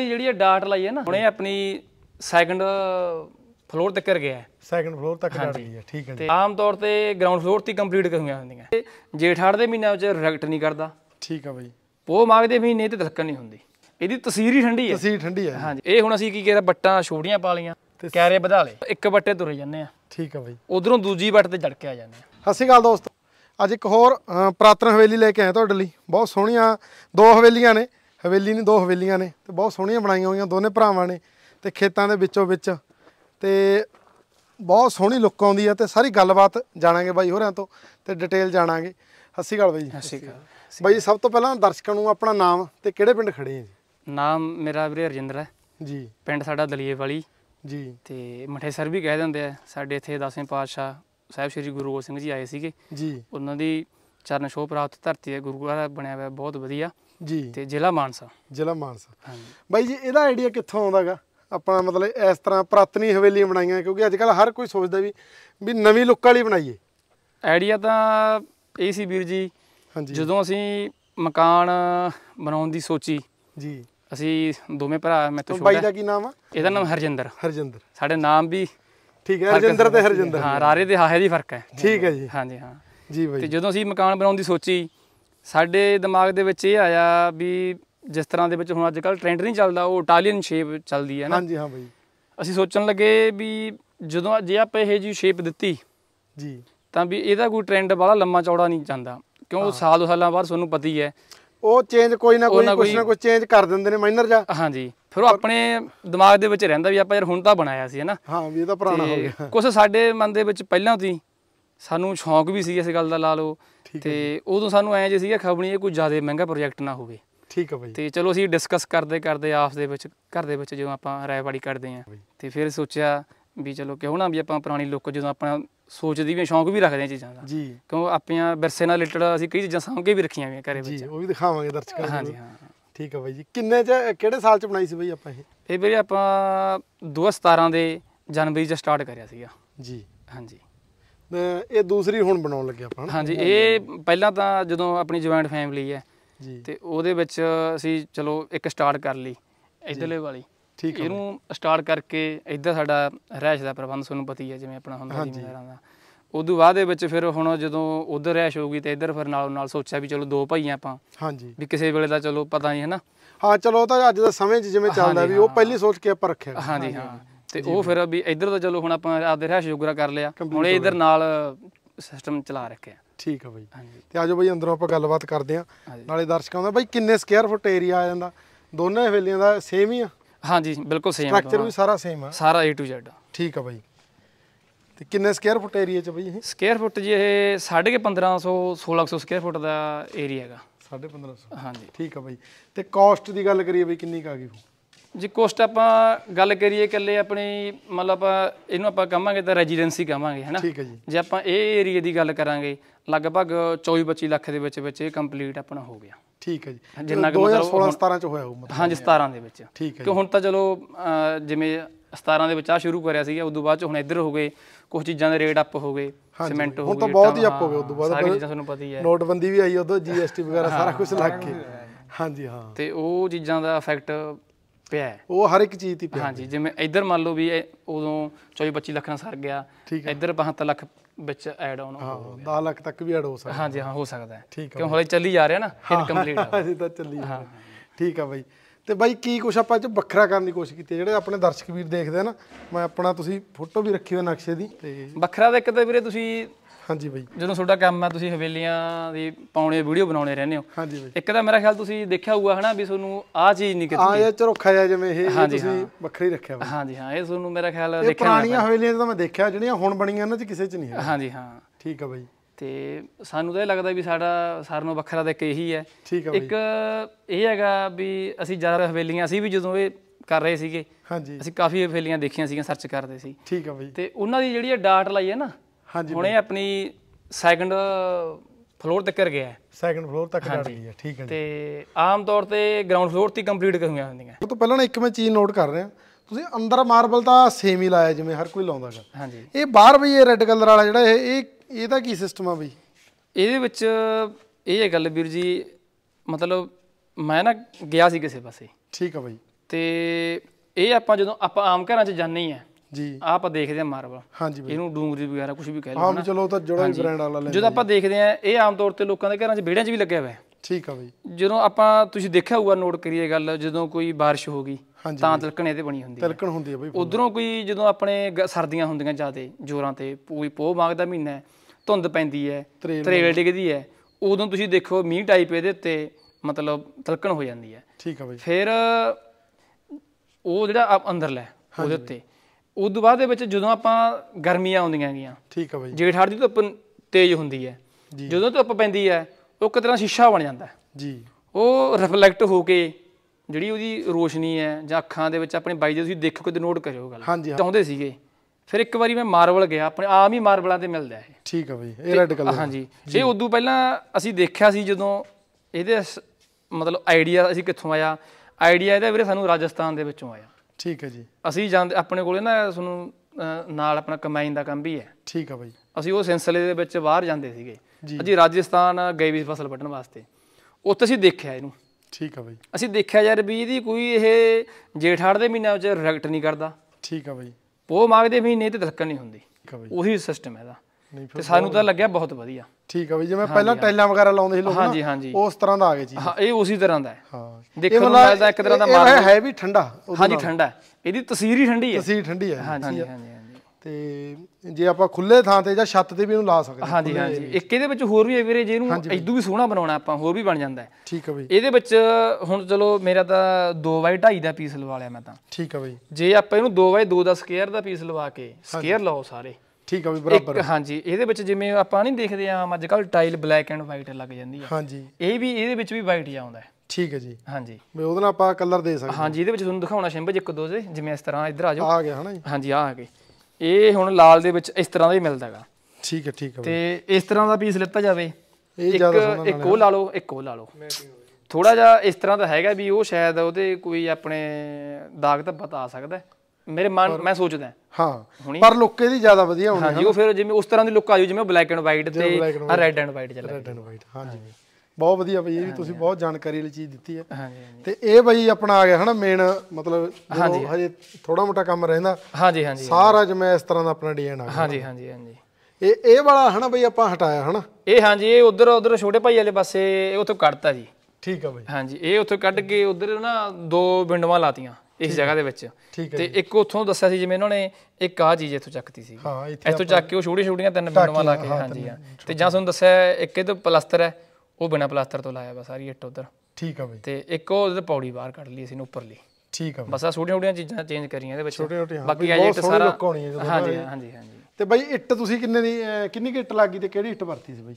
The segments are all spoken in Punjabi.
ਜਿਹੜੀ ਇਹ ਡਾਟ ਲਾਈ ਹੈ ਨਾ ਹੁਣ ਇਹ ਆਪਣੀ ਸੈਕੰਡ ਫਲੋਰ ਤੱਕ ਗਿਆ ਹੈ ਸੈਕੰਡ ਫਲੋਰ ਤੱਕ ਜਾ ਰਹੀ ਹੈ ਠੀਕ ਹੈ ਜੀ ਆਮ ਤੌਰ ਤੇ ਗਰਾਊਂਡ ਫਲੋਰ ਤੇ ਕੰਪਲੀਟ ਹੋਈਆਂ ਹੁੰਦੀਆਂ ਤੇ ਜੇਠਾੜ ਦੇ ਮਹੀਨਿਆਂ ਵਿੱਚ ਰੈਕਟ ਨਹੀਂ ਕਰਦਾ ਠੀਕ ਹੈ ਬਾਈ ਉਹ ਮਾਗ ਦੇ ਮਹੀਨੇ ਤੇ ਦਲਕਣ ਨਹੀਂ ਹੁੰਦੀ ਇਹਦੀ ਤਸਵੀਰ ਹੀ ਠੰਡੀ ਹੈ ਤਸਵੀਰ ਠੰਡੀ ਹੈ ਹਾਂਜੀ ਇਹ ਹੁਣ ਅਸੀਂ ਕੀ ਕਿਹਾ ਬੱਟਾਂ ਛੋੜੀਆਂ ਪਾ ਲੀਆਂ ਕੈਰੇ ਵਧਾ ਲੇ ਇੱਕ ਬੱਟੇ ਤੁਰੇ ਜਾਂਦੇ ਆ ਠੀਕ ਹੈ ਬਾਈ ਉਧਰੋਂ ਦੂਜੀ ਬੱਟ ਤੇ ਝੜਕੇ ਆ ਜਾਂਦੇ ਆ ਸਸੀ ਗੱਲ ਦੋਸਤੋ ਅੱਜ ਇੱਕ ਹੋਰ ਪ੍ਰਾਤਨ ਹਵੇਲੀ ਲੈ ਕੇ ਆਏ ਤੁਹਾਡੇ ਲਈ ਬਹੁਤ ਸੋਹਣੀਆਂ ਦੋ ਹਵੇਲੀਆਂ ਨੇ ਹਵੇਲੀ ਨਹੀਂ ਦੋ ਹਵੇਲੀਆਂ ਨੇ ਤੇ ਬਹੁਤ ਸੋਹਣੀਆਂ ਬਣਾਈਆਂ ਹੋਈਆਂ ਦੋਨੇ ਭਰਾਵਾਂ ਨੇ ਤੇ ਖੇਤਾਂ ਦੇ ਵਿੱਚੋਂ ਵਿੱਚ ਤੇ ਬਹੁਤ ਸੋਹਣੀ ਲੁੱਕ ਆਉਂਦੀ ਆ ਤੇ ਸਾਰੀ ਗੱਲਬਾਤ ਜਾਣਾਂਗੇ ਬਾਈ ਹੋਰਾਂ ਤੋਂ ਤੇ ਡਿਟੇਲ ਜਾਣਾਂਗੇ ਹੱਸੀ ਗੱਲ ਬਾਈ ਜੀ ਗੱਲ ਬਾਈ ਸਭ ਤੋਂ ਪਹਿਲਾਂ ਦਰਸ਼ਕਾਂ ਨੂੰ ਆਪਣਾ ਨਾਮ ਤੇ ਕਿਹੜੇ ਪਿੰਡ ਖੜੇ ਆ ਜੀ ਨਾਮ ਮੇਰਾ ਵੀਰੇ ਰਜਿੰਦਰ ਹੈ ਜੀ ਪਿੰਡ ਸਾਡਾ ਦਲੀਏ ਵਾਲੀ ਜੀ ਤੇ ਮਠੇਸਰ ਵੀ ਕਹਿ ਦਿੰਦੇ ਆ ਸਾਡੇ ਇੱਥੇ ਦਸਵੇਂ ਪਾਤਸ਼ਾਹ ਸਾਹਿਬ ਸ੍ਰੀ ਗੁਰੂ ਗੋਬਿੰਦ ਸਿੰਘ ਜੀ ਆਏ ਸੀਗੇ ਜੀ ਉਹਨਾਂ ਦੀ ਚਰਨ ਛੋਹ ਪ੍ਰਾਪਤ ਧਰਤੀ ਹੈ ਗੁਰੂ ਘਰ ਬਣਿਆ ਹੋਇਆ ਬਹੁਤ ਵਧੀਆ ਜੀ ਤੇ ਜ਼ਿਲ੍ਹਾ ਮਾਨਸਾ ਜ਼ਿਲ੍ਹਾ ਮਾਨਸਾ ਬਾਈ ਜੀ ਇਹਦਾ ਆਈਡੀਆ ਕਿੱਥੋਂ ਆਉਂਦਾਗਾ ਆਪਣਾ ਮਤਲਬ ਇਸ ਤਰ੍ਹਾਂ ਪ੍ਰਾਤਨੀ ਹਵੇਲੀਆਂ ਬਣਾਈਆਂ ਕਿਉਂਕਿ ਅੱਜ ਕੱਲ ਹਰ ਕੋਈ ਸੋਚਦਾ ਵੀ ਵੀ ਨਵੀਂ ਲੁੱਕ ਵਾਲੀ ਬਣਾਈਏ ਆਈਡੀਆ ਤਾਂ ਇਹ ਸੀ ਵੀਰ ਜੀ ਜਦੋਂ ਅਸੀਂ ਮਕਾਨ ਬਣਾਉਣ ਦੀ ਸੋਚੀ ਜੀ ਅਸੀਂ ਦੋਵੇਂ ਭਰਾ ਮੈਂ ਤੋਂ ਛੋਟਾ ਬਾਈ ਦਾ ਕੀ ਨਾਮ ਆ ਇਹਦਾ ਨਾਮ ਹਰਜਿੰਦਰ ਹਰਜਿੰਦਰ ਸਾਡੇ ਨਾਮ ਵੀ ਠੀਕ ਹੈ ਹਰਜਿੰਦਰ ਤੇ ਹਰਜਿੰਦਰ ਹਾਂ ਰਾਰੇ ਤੇ ਹਾਹੇ ਦੀ ਫਰਕ ਹੈ ਠੀਕ ਹੈ ਜੀ ਹਾਂਜੀ ਹਾਂ ਜੀ ਬਾਈ ਤੇ ਜਦੋਂ ਅਸੀਂ ਮਕਾਨ ਬਣਾਉਣ ਦੀ ਸੋਚੀ ਸਾਡੇ ਦਿਮਾਗ ਦੇ ਵਿੱਚ ਇਹ ਆਇਆ ਵੀ ਜਿਸ ਤਰ੍ਹਾਂ ਦੇ ਵਿੱਚ ਹੁਣ ਅੱਜ ਕੱਲ ਟ੍ਰੈਂਡ ਨਹੀਂ ਚੱਲਦਾ ਉਹ ਇਟਾਲੀਅਨ ਸ਼ੇਪ ਚੱਲਦੀ ਹੈ ਨਾ ਹਾਂਜੀ ਹਾਂ ਬਾਈ ਅਸੀਂ ਸੋਚਣ ਲੱਗੇ ਵੀ ਜਦੋਂ ਜੇ ਆਪਾਂ ਇਹ ਜੀ ਸ਼ੇਪ ਦਿੱਤੀ ਜੀ ਤਾਂ ਵੀ ਇਹਦਾ ਕੋਈ ਟ੍ਰੈਂਡ ਬੜਾ ਲੰਮਾ ਚੌੜਾ ਨਹੀਂ ਜਾਂਦਾ ਕਿਉਂ ਸਾਲ ਦੋ ਸਾਲਾਂ ਬਾਅਦ ਤੁਹਾਨੂੰ ਪਤਾ ਹੀ ਹੈ ਉਹ ਚੇਂਜ ਕੋਈ ਨਾ ਕੋਈ ਕੁਛ ਨਾ ਕੁਛ ਚੇਂਜ ਕਰ ਦਿੰਦੇ ਨੇ ਮਾਈਨਰ ਜਾਂ ਹਾਂਜੀ ਫਿਰ ਉਹ ਆਪਣੇ ਦਿਮਾਗ ਦੇ ਵਿੱਚ ਰਹਿੰਦਾ ਵੀ ਆਪਾਂ ਯਾਰ ਹੁਣ ਤਾਂ ਬਣਾਇਆ ਸੀ ਹੈਨਾ ਹਾਂ ਵੀ ਇਹ ਤਾਂ ਪੁਰਾਣਾ ਹੋ ਗਿਆ ਕੁਝ ਸਾਡੇ ਮਨ ਦੇ ਵਿੱਚ ਪਹਿਲਾਂ ਤੋਂ ਹੀ ਸਾਨੂੰ ਸ਼ੌਂਕ ਵੀ ਸੀ ਇਸ ਗੱਲ ਦਾ ਲਾ ਲਓ ਤੇ ਉਦੋਂ ਸਾਨੂੰ ਐਂ ਜੇ ਸੀਗਾ ਖਬਣੀ ਇਹ ਕੋਈ ਜ਼ਿਆਦਾ ਮਹਿੰਗਾ ਪ੍ਰੋਜੈਕਟ ਨਾ ਹੋਵੇ ਠੀਕ ਹੈ ਭਾਈ ਤੇ ਚਲੋ ਅਸੀਂ ਡਿਸਕਸ ਕਰਦੇ ਕਰਦੇ ਆਪਸ ਦੇ ਵਿੱਚ ਘਰ ਦੇ ਵਿੱਚ ਜਦੋਂ ਆਪਾਂ ਰਾਇਵਾੜੀ ਕਰਦੇ ਆਂ ਤੇ ਫਿਰ ਸੋਚਿਆ ਵੀ ਚਲੋ ਕਿਉਂ ਨਾ ਵੀ ਆਪਾਂ ਪੁਰਾਣੀ ਲੋਕ ਜਦੋਂ ਆਪਣਾ ਸੋਚਦੀ ਵੀ ਸ਼ੌਂਕ ਵੀ ਰੱਖਦੇ ਆ ਚੀਜ਼ਾਂ ਦਾ ਜੀ ਕਿਉਂ ਆਪਿਆਂ ਵਿਰਸੇ ਨਾਲ ਰਿਲੇਟਡ ਅਸੀਂ ਕਈ ਚੀਜ਼ਾਂ ਸਾਂਭ ਕੇ ਵੀ ਰੱਖੀਆਂ ਹੋਈਆਂ ਘਰੇ ਵਿੱਚ ਜੀ ਉਹ ਵੀ ਦਿਖਾਵਾਂਗੇ ਦਰਸ਼ਕਾਂ ਨੂੰ ਹਾਂਜੀ ਹਾਂ ਠੀਕ ਹੈ ਭਾਈ ਜੀ ਕਿੰਨੇ ਚ ਕਿਹੜੇ ਸਾਲ ਚ ਬਣਾਈ ਸੀ ਬਈ ਆਪਾਂ ਇਹ ਇਹ ਵੀਰੇ ਆਪਾਂ 2017 ਦੇ ਜਨਵਰੀ ਚ ਸਟਾਰਟ ਕਰਿਆ ਸੀਗਾ ਜੀ ਹਾਂਜੀ ਇਹ ਦੂਸਰੀ ਹੁਣ ਬਣਾਉਣ ਲੱਗੇ ਆਪਾਂ ਹਾਂਜੀ ਇਹ ਪਹਿਲਾਂ ਤਾਂ ਜਦੋਂ ਆਪਣੀ ਜੁਆਇੰਟ ਫੈਮਿਲੀ ਹੈ ਜੀ ਤੇ ਉਹਦੇ ਵਿੱਚ ਅਸੀਂ ਚਲੋ ਇੱਕ ਸਟਾਰਟ ਕਰ ਲਈ ਇਧਰਲੇ ਵਾਲੀ ਠੀਕ ਹੈ ਇਹਨੂੰ ਸਟਾਰਟ ਕਰਕੇ ਇੱਧਰ ਸਾਡਾ ਰਹਿਸ਼ ਦਾ ਪ੍ਰਬੰਧ ਤੁਹਾਨੂੰ ਪਤੀ ਹੈ ਜਿਵੇਂ ਆਪਣਾ ਹੁੰਦਾ ਮੇਰਾ ਦਾ ਉਦੋਂ ਬਾਅਦ ਦੇ ਵਿੱਚ ਫਿਰ ਹੁਣ ਜਦੋਂ ਉਧਰ ਰਹਿਸ਼ ਹੋ ਗਈ ਤੇ ਇੱਧਰ ਫਿਰ ਨਾਲ ਨਾਲ ਸੋਚਿਆ ਵੀ ਚਲੋ ਦੋ ਭਾਈ ਆਪਾਂ ਹਾਂਜੀ ਵੀ ਕਿਸੇ ਵੇਲੇ ਦਾ ਚਲੋ ਪਤਾ ਨਹੀਂ ਹੈ ਨਾ ਹਾਂ ਚਲੋ ਤਾਂ ਅੱਜ ਦਾ ਸਮੇਂ ਜਿਵੇਂ ਚੱਲਦਾ ਵੀ ਉਹ ਪਹਿਲੀ ਸੋਚ ਕੇ ਆਪਾਂ ਰੱਖਿਆ ਹਾਂਜੀ ਹਾਂ ਤੇ ਉਹ ਫਿਰ ਵੀ ਇੱਧਰ ਤਾਂ ਚਲੋ ਹੁਣ ਆਪਾਂ ਆਪਦੇ ਰਹਿਸ਼ ਯੋਗਰਾ ਕਰ ਲਿਆ ਹੁਣ ਇੱਧਰ ਨਾਲ ਸਿਸਟਮ ਚਲਾ ਰੱਖਿਆ ਠੀਕ ਆ ਬਾਈ ਤੇ ਆਜੋ ਬਾਈ ਅੰਦਰੋਂ ਆਪਾਂ ਗੱਲਬਾਤ ਕਰਦੇ ਆ ਨਾਲੇ ਦਰਸ਼ਕਾਂ ਦਾ ਬਾਈ ਕਿੰਨੇ ਸਕੁਅਰ ਫੁੱਟ ਏਰੀਆ ਆ ਜਾਂਦਾ ਦੋਨਾਂ ਹਵੇਲੀਆਂ ਦਾ ਸੇਮ ਹੀ ਆ ਹਾਂਜੀ ਬਿਲਕੁਲ ਸੇਮ ਸਟਰਕਚਰ ਵੀ ਸਾਰਾ ਸੇਮ ਆ ਸਾਰਾ A to Z ਠੀਕ ਆ ਬਾਈ ਤੇ ਕਿੰਨੇ ਸਕੁਅਰ ਫੁੱਟ ਏਰੀਆ ਚ ਬਾਈ ਇਹ ਸਕੁਅਰ ਫੁੱਟ ਜੀ ਇਹ 1550 1600 ਸਕੁਅਰ ਫੁੱਟ ਦਾ ਏਰੀਆ ਹੈਗਾ 1550 ਹਾਂਜੀ ਠੀਕ ਆ ਬਾਈ ਤੇ ਕਾਸਟ ਦੀ ਗੱਲ ਕਰੀਏ ਬਈ ਕਿੰਨੀ ਕਾ ਗਈ ਜੀ ਕੋਸਟ ਆਪਾਂ ਗੱਲ ਕਰੀਏ ਇਕੱਲੇ ਆਪਣੀ ਮਤਲਬ ਇਹਨੂੰ ਆਪਾਂ ਕਹਾਂਗੇ ਤਾਂ ਰੈਜ਼ੀਡੈਂਸੀ ਕਹਾਂਗੇ ਹੈਨਾ ਠੀਕ ਹੈ ਜੀ ਜੇ ਆਪਾਂ ਇਹ ਏਰੀਆ ਦੀ ਗੱਲ ਕਰਾਂਗੇ ਲਗਭਗ 24-25 ਲੱਖ ਦੇ ਵਿੱਚ ਵਿੱਚ ਇਹ ਕੰਪਲੀਟ ਆਪਣਾ ਹੋ ਗਿਆ ਠੀਕ ਹੈ ਜੀ ਜਿੰਨਾ ਕਿ ਮਤਲਬ 2016-17 ਚ ਹੋਇਆ ਹੋ ਮਤਲਬ ਹਾਂਜੀ 17 ਦੇ ਵਿੱਚ ਠੀਕ ਹੈ ਕਿ ਹੁਣ ਤਾਂ ਚਲੋ ਜਿਵੇਂ 17 ਦੇ ਵਿੱਚ ਆ ਸ਼ੁਰੂ ਕਰਿਆ ਸੀਗਾ ਉਦੋਂ ਬਾਅਦ ਚ ਹੁਣ ਇੱਧਰ ਹੋ ਗਏ ਕੁਝ ਚੀਜ਼ਾਂ ਦੇ ਰੇਟ ਅਪ ਹੋ ਗਏ ਸਿਮੈਂਟ ਹੋ ਗਈ ਹੁਣ ਤਾਂ ਬਹੁਤ ਹੀ ਅਪ ਹੋ ਗਏ ਉਦੋਂ ਬਾਅਦ ਸਾਰੀ ਚੀਜ਼ਾਂ ਤੁਹਾਨੂੰ ਪਤਾ ਹੀ ਹੈ ਨੋਟਬੰਦੀ ਵੀ ਆਈ ਉਦੋਂ ਜੀਐਸਟੀ ਵਗੈਰਾ ਸਾਰਾ ਕੁਝ ਲੱਗ ਕੇ ਹਾਂਜੀ ਹਾਂ ਤੇ ਉਹ ਚੀਜ਼ਾਂ ਦਾ ਇਫੈਕਟ ਪਿਆ ਹੈ ਉਹ ਹਰ ਇੱਕ ਚੀਜ਼ ਤੇ ਪਿਆ ਹਾਂਜੀ ਜਿਵੇਂ ਇੱਧਰ ਮੰਨ ਲਓ ਵੀ ਉਦੋਂ 24 25 ਲੱਖ ਨਾਲ ਸਰ ਗਿਆ ਇੱਧਰ 75 ਲੱਖ ਵਿੱਚ ਐਡ ਆਨ ਹੋ ਗਿਆ 10 ਲੱਖ ਤੱਕ ਵੀ ਐਡ ਹੋ ਸਕਦਾ ਹਾਂਜੀ ਹਾਂ ਹੋ ਸਕਦਾ ਹੈ ਕਿਉਂ ਹਲੇ ਚੱਲੀ ਜਾ ਰਿਹਾ ਨਾ ਇਨਕੰਪਲੀਟ ਹਾਂਜੀ ਤਾਂ ਚੱਲੀ ਹਾਂ ਠੀਕ ਆ ਬਾਈ ਤੇ ਬਾਈ ਕੀ ਕੁਛ ਆਪਾਂ ਚ ਵੱਖਰਾ ਕਰਨ ਦੀ ਕੋਸ਼ਿਸ਼ ਕੀਤੀ ਜਿਹੜੇ ਆਪਣੇ ਦਰਸ਼ਕ ਵੀਰ ਦੇਖਦੇ ਹਨ ਨਾ ਮੈਂ ਆਪਣਾ ਤੁਸੀਂ ਫੋਟੋ ਵੀ ਰੱਖੀ ਹੋਈ ਨਕਸ਼ੇ ਦੀ ਤੇ ਵੱਖਰਾ ਦੇ ਇੱਕ ਤਾਂ ਵੀਰੇ ਤੁਸੀਂ ਹਾਂਜੀ ਬਾਈ ਜਦੋਂ ਤੁਹਾਡਾ ਕੰਮ ਆ ਤੁਸੀਂ ਹਵੇਲੀਆਂ ਦੀ ਪਾਉਣੇ ਵੀਡੀਓ ਬਣਾਉਣੇ ਰਹਿੰਦੇ ਹੋ ਹਾਂਜੀ ਬਾਈ ਇੱਕ ਤਾਂ ਮੇਰਾ ਖਿਆਲ ਤੁਸੀਂ ਦੇਖਿਆ ਹੋਊਗਾ ਹਨਾ ਵੀ ਤੁਹਾਨੂੰ ਆ ਚੀਜ਼ ਨਹੀਂ ਕਿਤੇ ਹਾਂ ਇਹ ਚਰੋਖਾ ਜਿਹਾ ਜਿਵੇਂ ਇਹ ਤੁਸੀਂ ਵੱਖਰੀ ਰੱਖਿਆ ਬਾਈ ਹਾਂਜੀ ਹਾਂ ਇਹ ਤੁਹਾਨੂੰ ਮੇਰਾ ਖਿਆਲ ਦੇਖਿਆ ਇਹ ਪੁਰਾਣੀਆਂ ਹਵੇਲੀਆਂ ਤਾਂ ਮੈਂ ਦੇਖਿਆ ਜਿਹੜੀਆਂ ਹੁਣ ਬਣੀਆਂ ਇਹਨਾਂ 'ਚ ਕਿਸੇ 'ਚ ਨਹੀਂ ਹੈ ਹਾਂਜੀ ਹਾਂ ਠੀਕ ਆ ਬਾਈ ਤੇ ਸਾਨੂੰ ਤਾਂ ਇਹ ਲੱਗਦਾ ਵੀ ਸਾਡਾ ਸਾਰਿਆਂ ਨੂੰ ਵੱਖਰਾ ਤਾਂ ਇੱਕ ਇਹੀ ਹੈ ਇੱਕ ਇਹ ਹੈਗਾ ਵੀ ਅਸੀਂ ਜ਼ਿਆਦਾ ਹਵੇਲੀਆਂ ਅਸੀਂ ਵੀ ਜਦੋਂ ਇਹ ਕਰ ਰਹੇ ਸੀਗੇ ਹਾਂਜੀ ਅਸੀਂ ਕਾਫੀ ਹਵੇਲੀਆਂ ਦੇਖੀਆਂ ਸੀਗੀਆਂ ਸਰਚ ਕਰਦੇ ਸੀ ਠੀਕ ਆ ਬਾਈ ਤੇ ਉਹਨਾਂ ਦੀ ਜਿਹੜੀ ਡਾਟ ਲਾਈ ਹੈ ਨਾ ਹਾਂਜੀ ਹੁਣੇ ਆਪਣੀ ਸੈਕੰਡ ਫਲੋਰ ਤੱਕ ਗਿਆ ਹੈ ਸੈਕੰਡ ਫਲੋਰ ਤੱਕ ਜਾ ਰਹੀ ਹੈ ਠੀਕ ਹੈ ਤੇ ਆਮ ਤੌਰ ਤੇ ਗਰਾਊਂਡ ਫਲੋਰ ਤੇ ਕੰਪਲੀਟ ਹੋਈਆਂ ਹੁੰਦੀਆਂ ਉਹ ਤੋਂ ਪਹਿਲਾਂ ਇੱਕ ਮੈਂ ਚੀਜ਼ ਨੋਟ ਕਰ ਰਿਹਾ ਤੁਸੀਂ ਅੰਦਰ ਮਾਰਬਲ ਤਾਂ ਸੇਮ ਹੀ ਲਾਇਆ ਜਿਵੇਂ ਹਰ ਕੋਈ ਲਾਉਂਦਾ ਹਾਂਜੀ ਇਹ ਬਾਹਰ ਵੀ ਇਹ ਰੈੱਡ ਕਲਰ ਵਾਲਾ ਜਿਹੜਾ ਇਹ ਇਹ ਇਹਦਾ ਕੀ ਸਿਸਟਮ ਆ ਬਈ ਇਹਦੇ ਵਿੱਚ ਇਹ ਹੈ ਗੱਲ ਵੀਰ ਜੀ ਮਤਲਬ ਮੈਂ ਨਾ ਗਿਆ ਸੀ ਕਿਸੇ ਪਾਸੇ ਠੀਕ ਆ ਬਈ ਤੇ ਇਹ ਆਪਾਂ ਜਦੋਂ ਆਪਾਂ ਆਮ ਘਰਾਂ 'ਚ ਜਾਂਦੇ ਹੀ ਆ ਜੀ ਆਪਾਂ ਦੇਖਦੇ ਆ ਮਾਰਵਲ ਹਾਂਜੀ ਇਹਨੂੰ ਡੂੰਗਰੀ ਵਗੈਰਾ ਕੁਝ ਵੀ ਕਹਿ ਲਓ ਹਾਂ ਚਲੋ ਤਾਂ ਜਿਹੜਾ ਹੀ ਬ੍ਰਾਂਡ ਵਾਲਾ ਲੈਂਦੇ ਜਦੋਂ ਆਪਾਂ ਦੇਖਦੇ ਆ ਇਹ ਆਮ ਤੌਰ ਤੇ ਲੋਕਾਂ ਦੇ ਘਰਾਂ 'ਚ ਵਿਹੜਿਆਂ 'ਚ ਵੀ ਲੱਗਿਆ ਹੋਇਆ ਠੀਕ ਆ ਬਈ ਜਦੋਂ ਆਪਾਂ ਤੁਸੀਂ ਦੇਖਿਆ ਹੋਊਗਾ ਨੋਟ ਕਰੀਏ ਗੱਲ ਜਦੋਂ ਕੋਈ بارش ਹੋ ਗਈ ਤਾਂ ਤਲਕਣ ਇਹਦੇ ਬਣੀ ਹੁੰਦੀ ਹੈ ਤਲਕਣ ਹੁੰਦੀ ਹੈ ਬਈ ਉਧਰੋਂ ਕੋਈ ਜਦੋਂ ਆਪਣੇ ਸਰਦੀਆਂ ਹੁੰਦੀਆਂ ਜ਼ਿਆਦੇ ਜੋਰਾਂ ਤੇ ਕੋਈ ਪੋਹ ਮਾਘ ਦਾ ਮਹੀਨਾ ਹੈ ਧੁੰਦ ਪੈਂਦੀ ਹੈ ਤਰੇਲ ਡਿੱਗਦੀ ਹੈ ਉਦੋਂ ਤੁਸੀਂ ਦੇਖੋ ਮੀਂਹ ਟਾਈਪ ਇਹਦੇ ਉੱਤੇ ਮਤਲਬ ਤਲਕਣ ਹੋ ਜਾਂਦੀ ਹੈ ਠੀਕ ਆ ਬਈ ਫਿਰ ਉਹ ਜਿਹੜਾ ਆਪ ਅੰਦਰ ਲੈ ਉਹਦੇ ਉੱਤੇ ਉਦੋਂ ਬਾਅਦ ਦੇ ਵਿੱਚ ਜਦੋਂ ਆਪਾਂ ਗਰਮੀਆਂ ਆਉਂਦੀਆਂ ਗੀਆਂ ਠੀਕ ਆ ਬਾਈ ਜੇਠ ਹੜ੍ਹ ਦੀ ਧੁੱਪ ਤੇਜ਼ ਹੁੰਦੀ ਹੈ ਜਦੋਂ ਧੁੱਪ ਪੈਂਦੀ ਹੈ ਉਹ ਇੱਕ ਤਰ੍ਹਾਂ ਸ਼ੀਸ਼ਾ ਬਣ ਜਾਂਦਾ ਜੀ ਉਹ ਰਿਫਲੈਕਟ ਹੋ ਕੇ ਜਿਹੜੀ ਉਹਦੀ ਰੋਸ਼ਨੀ ਹੈ ਜਾਂ ਅੱਖਾਂ ਦੇ ਵਿੱਚ ਆਪਣੇ ਬਾਈ ਜੀ ਤੁਸੀਂ ਦੇਖੋ ਕਿਤੇ ਨੋਟ ਕਰਿਓ ਗੱਲ ਚਾਹੁੰਦੇ ਸੀਗੇ ਫਿਰ ਇੱਕ ਵਾਰੀ ਮੈਂ ਮਾਰਵਲ ਗਿਆ ਆਪਣੇ ਆਮ ਹੀ ਮਾਰਵਲਾਂ ਤੇ ਮਿਲਦਾ ਇਹ ਠੀਕ ਆ ਬਈ ਇਹ ਰੈੱਡ ਕਲਰ ਹਾਂਜੀ ਇਹ ਉਦੋਂ ਪਹਿਲਾਂ ਅਸੀਂ ਦੇਖਿਆ ਸੀ ਜਦੋਂ ਇਹਦੇ ਮਤਲਬ ਆਈਡੀਆ ਅਸੀਂ ਕਿੱਥੋਂ ਆਇਆ ਆਈਡੀਆ ਇਹਦਾ ਵੀਰੇ ਸਾਨੂੰ ਰਾਜਸਥਾਨ ਦੇ ਵਿੱਚੋਂ ਆਇਆ ਠੀਕ ਹੈ ਜੀ ਅਸੀਂ ਜਾਂਦੇ ਆਪਣੇ ਕੋਲੇ ਨਾ ਤੁਹਾਨੂੰ ਨਾਲ ਆਪਣਾ ਕਮਾਈਨ ਦਾ ਕੰਮ ਵੀ ਹੈ ਠੀਕ ਹੈ ਬਾਈ ਅਸੀਂ ਉਹ ਸੈਂਸਲੇ ਦੇ ਵਿੱਚ ਬਾਹਰ ਜਾਂਦੇ ਸੀਗੇ ਜੀ ਰਾਜਸਥਾਨ ਗਏ ਵੀ ਫਸਲ ਵੱਢਣ ਵਾਸਤੇ ਉੱਥੇ ਅਸੀਂ ਦੇਖਿਆ ਇਹਨੂੰ ਠੀਕ ਹੈ ਬਾਈ ਅਸੀਂ ਦੇਖਿਆ ਯਾਰ ਵੀ ਇਹਦੀ ਕੋਈ ਇਹ ਜੇਠਾੜ ਦੇ ਮਹੀਨੇ ਵਿੱਚ ਰਿਐਕਟ ਨਹੀਂ ਕਰਦਾ ਠੀਕ ਹੈ ਬਾਈ ਉਹ ਮਾਗ ਦੇ ਮਹੀਨੇ ਤੇ ਧੱਕਣ ਨਹੀਂ ਹੁੰਦੀ ਉਹੀ ਸਿਸਟਮ ਹੈ ਇਹਦਾ ਤੇ ਸਾਨੂੰ ਤਾਂ ਲੱਗਿਆ ਬਹੁਤ ਵਧੀਆ ਠੀਕ ਆ ਬਈ ਜਿਵੇਂ ਪਹਿਲਾਂ ਟਾਈਲਾਂ ਵਗੈਰਾ ਲਾਉਂਦੇ ਸੀ ਲੋਕ ਹਾਂਜੀ ਹਾਂਜੀ ਉਸ ਤਰ੍ਹਾਂ ਦਾ ਆ ਗਿਆ ਜੀ ਹਾਂ ਇਹ ਉਸੇ ਤਰ੍ਹਾਂ ਦਾ ਹੈ ਹਾਂ ਦੇਖਣ ਨੂੰ ਮਿਲਦਾ ਇੱਕ ਤਰ੍ਹਾਂ ਦਾ ਮਾਰ ਹੈ ਵੀ ਠੰਡਾ ਹਾਂਜੀ ਠੰਡਾ ਇਹਦੀ ਤਸਵੀਰ ਹੀ ਠੰਡੀ ਹੈ ਤਸਵੀਰ ਠੰਡੀ ਹੈ ਹਾਂਜੀ ਹਾਂਜੀ ਤੇ ਜੇ ਆਪਾਂ ਖੁੱਲੇ ਥਾਂ ਤੇ ਜਾਂ ਛੱਤ ਤੇ ਵੀ ਇਹਨੂੰ ਲਾ ਸਕਦੇ ਹਾਂ ਹਾਂਜੀ ਹਾਂਜੀ ਇੱਕ ਇਹਦੇ ਵਿੱਚ ਹੋਰ ਵੀ ਹੈ ਵੀਰੇ ਜੇ ਇਹਨੂੰ ਐਦੂ ਵੀ ਸੋਹਣਾ ਬਣਾਉਣਾ ਆਪਾਂ ਹੋਰ ਵੀ ਬਣ ਜਾਂਦਾ ਠੀਕ ਹੈ ਬਈ ਇਹਦੇ ਵਿੱਚ ਹੁਣ ਚਲੋ ਮੇਰਾ ਤਾਂ 2x2.5 ਦਾ ਪੀਸ ਲਵਾ ਲਿਆ ਮੈਂ ਤਾਂ ਠੀਕ ਹੈ ਬਈ ਜੇ ਆਪਾਂ ਇਹਨੂੰ 2x2 ਦਾ ਸਕੁਅਰ ਦਾ ਪੀਸ ਲਵਾ ਕੇ ਸਕੁਅਰ ਲਾਓ ਸਾਰੇ ਠੀਕ ਆ ਵੀ ਬਰਾਬਰ ਹਾਂਜੀ ਇਹਦੇ ਵਿੱਚ ਜਿਵੇਂ ਆਪਾਂ ਨਹੀਂ ਦੇਖਦੇ ਆ ਅੱਜ ਕੱਲ ਟਾਈਲ ਬਲੈਕ ਐਂਡ ਵਾਈਟ ਲੱਗ ਜਾਂਦੀ ਆ ਹਾਂਜੀ ਇਹ ਵੀ ਇਹਦੇ ਵਿੱਚ ਵੀ ਵਾਈਟ ਹੀ ਆਉਂਦਾ ਹੈ ਠੀਕ ਹੈ ਜੀ ਹਾਂਜੀ ਮੈਂ ਉਹਦੇ ਨਾਲ ਆਪਾਂ ਕਲਰ ਦੇ ਸਕਦੇ ਹਾਂਜੀ ਇਹਦੇ ਵਿੱਚ ਤੁਹਾਨੂੰ ਦਿਖਾਉਣਾ ਸ਼ਿੰਬਜ ਇੱਕ ਦੋ ਜੇ ਜਿਵੇਂ ਇਸ ਤਰ੍ਹਾਂ ਇੱਧਰ ਆ ਜਾਓ ਆ ਗਿਆ ਹਨਾ ਜੀ ਹਾਂਜੀ ਆ ਆ ਗਏ ਇਹ ਹੁਣ ਲਾਲ ਦੇ ਵਿੱਚ ਇਸ ਤਰ੍ਹਾਂ ਦਾ ਹੀ ਮਿਲਦਾ ਹੈਗਾ ਠੀਕ ਹੈ ਠੀਕ ਹੈ ਤੇ ਇਸ ਤਰ੍ਹਾਂ ਦਾ ਪੀਸ ਲਿੱਤਾ ਜਾਵੇ ਇੱਕ ਇੱਕ ਉਹ ਲਾ ਲਓ ਇੱਕ ਉਹ ਲਾ ਲਓ ਥੋੜਾ ਜਿਹਾ ਇਸ ਤਰ੍ਹਾਂ ਦਾ ਹੈਗਾ ਵੀ ਉਹ ਸ਼ਾਇਦ ਉਹਦੇ ਕੋਈ ਆਪਣੇ ਦਾਗ ਤਾਂ ਬਤਾ ਸਕਦਾ ਮੇਰੇ ਮਨ ਮੈਂ ਸੋਚਦਾ ਹਾਂ ਪਰ ਲੁੱਕ ਇਹਦੀ ਜ਼ਿਆਦਾ ਵਧੀਆ ਹੁੰਦੀ ਹਾਂ ਜੀ ਉਹ ਫਿਰ ਜਿਵੇਂ ਉਸ ਤਰ੍ਹਾਂ ਦੀ ਲੁੱਕ ਆ ਜੂ ਜਿਵੇਂ ਬਲੈਕ ਐਂਡ ਵਾਈਟ ਤੇ ਰੈੱਡ ਐਂਡ ਵਾਈਟ ਚੱਲ ਰੈੱਡ ਐਂਡ ਵਾਈਟ ਹਾਂਜੀ ਬਹੁਤ ਵਧੀਆ ਬਈ ਇਹ ਵੀ ਤੁਸੀਂ ਬਹੁਤ ਜਾਣਕਾਰੀ ਵਾਲੀ ਚੀਜ਼ ਦਿੱਤੀ ਹੈ ਤੇ ਇਹ ਬਈ ਆਪਣਾ ਆ ਗਿਆ ਹਨਾ ਮੇਨ ਮਤਲਬ ਜਦੋਂ ਹਜੇ ਥੋੜਾ ਮੋਟਾ ਕੰਮ ਰਹਿੰਦਾ ਹਾਂਜੀ ਹਾਂਜੀ ਸਾਰਾ ਜਿਵੇਂ ਇਸ ਤਰ੍ਹਾਂ ਦਾ ਆਪਣਾ ਡਿਜ਼ਾਈਨ ਆ ਗਿਆ ਹਾਂਜੀ ਹਾਂਜੀ ਹਾਂਜੀ ਇਹ ਇਹ ਵਾਲਾ ਹਨਾ ਬਈ ਆਪਾਂ ਹਟਾਇਆ ਹਨਾ ਇਹ ਹਾਂਜੀ ਇਹ ਉਧਰ ਉਧਰ ਛੋਟੇ ਭਾਈ ਵਾਲੇ ਪਾਸੇ ਉਥੋਂ ਕੱਢਤਾ ਜੀ ਠੀਕ ਆ ਬਈ ਹਾਂਜੀ ਇਹ ਉਥੋਂ ਕੱਢ ਕੇ ਉਧਰ ਨਾ ਦੋ ਵਿੰਡੋਆਂ ਲਾਤੀਆਂ ਇਸ ਜਗ੍ਹਾ ਦੇ ਵਿੱਚ ਤੇ ਇੱਕ ਉੱਥੋਂ ਦੱਸਿਆ ਸੀ ਜਿਵੇਂ ਇਹਨਾਂ ਨੇ ਇੱਕ ਆ ਚੀਜ਼ ਇੱਥੋਂ ਚੱਕਤੀ ਸੀ ਹਾਂ ਇੱਥੋਂ ਚੱਕ ਕੇ ਉਹ ਛੋਟੀ ਛੋਟੀਆਂ ਤਿੰਨ ਬਿੰਦੂਆਂ ਲਾ ਕੇ ਹਾਂਜੀ ਹਾਂ ਤੇ ਜਾਂ ਤੁਹਾਨੂੰ ਦੱਸਿਆ ਇੱਕ ਇਹ ਤੋਂ ਪਲਾਸਟਰ ਹੈ ਉਹ ਬਿਨਾ ਪਲਾਸਟਰ ਤੋਂ ਲਾਇਆ ਵਾ ਸਾਰੀ ਇੱਟ ਉਧਰ ਠੀਕ ਆ ਬਈ ਤੇ ਇੱਕ ਉਹ ਪੌੜੀ ਬਾਹਰ ਕੱਢ ਲਈ ਅਸੀਂ ਉੱਪਰ ਉੱਪਰਲੀ ਠੀਕ ਆ ਬਸ ਆ ਛੋਟੀਆਂ ਛੋਟੀਆਂ ਚੀਜ਼ਾਂ ਚੇਂਜ ਕਰੀਆਂ ਇਹਦੇ ਵਿੱਚ ਛੋਟੇ ਛੋਟੇ ਬਾਕੀ ਆ ਜਿਹੜਾ ਸਾਰਾ ਹਾਂਜੀ ਹਾਂਜੀ ਹਾਂਜੀ ਤੇ ਬਾਈ ਇੱਟ ਤੁਸੀਂ ਕਿੰਨੇ ਦੀ ਕਿੰਨੀ ਕਿ ਇੱਟ ਲੱਗੀ ਤੇ ਕਿਹੜੀ ਇੱਟ ਵਰਤੀ ਸੀ ਬਾਈ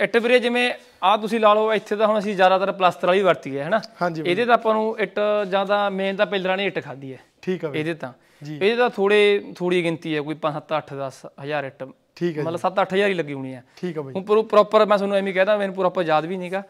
ਇੱਟ ਵੀਰੇ ਜਿਵੇਂ ਆ ਤੁਸੀਂ ਲਾ ਲਓ ਇੱਥੇ ਤਾਂ ਹੁਣ ਅਸੀਂ ਜ਼ਿਆਦਾਤਰ ਪਲਾਸਟਰ ਵਾਲੀ ਵਰਤੀ ਹੈ ਹੈਨਾ ਇਹਦੇ ਤਾਂ ਆਪਾਂ ਨੂੰ ਇੱਟ ਜਾਂ ਤਾਂ ਮੇਨ ਤਾਂ ਪਿਲਰਾਂ ਨੇ ਇੱਟ ਖਾਦੀ ਹੈ ਠੀਕ ਹੈ ਇਹਦੇ ਤਾਂ ਇਹਦੇ ਤਾਂ ਥੋੜੇ ਥੋੜੀ ਗਿਣਤੀ ਹੈ ਕੋਈ 5 7 8 10 ਹਜ਼ਾਰ ਇੱਟ ਠੀਕ ਹੈ ਮਤਲਬ 7 8 ਹਜ਼ਾਰ ਹੀ ਲੱਗੀ ਹੋਣੀ ਹੈ ਠੀਕ ਹੈ ਬਾਈ ਹੁਣ ਪ੍ਰੋਪਰ ਮੈਂ ਤੁਹਾਨੂੰ ਐਵੇਂ ਕਹਿਦਾ ਮੈਨੂੰ ਪ੍ਰੋਪਰ ਯਾਦ ਵੀ ਨਹੀਂਗਾ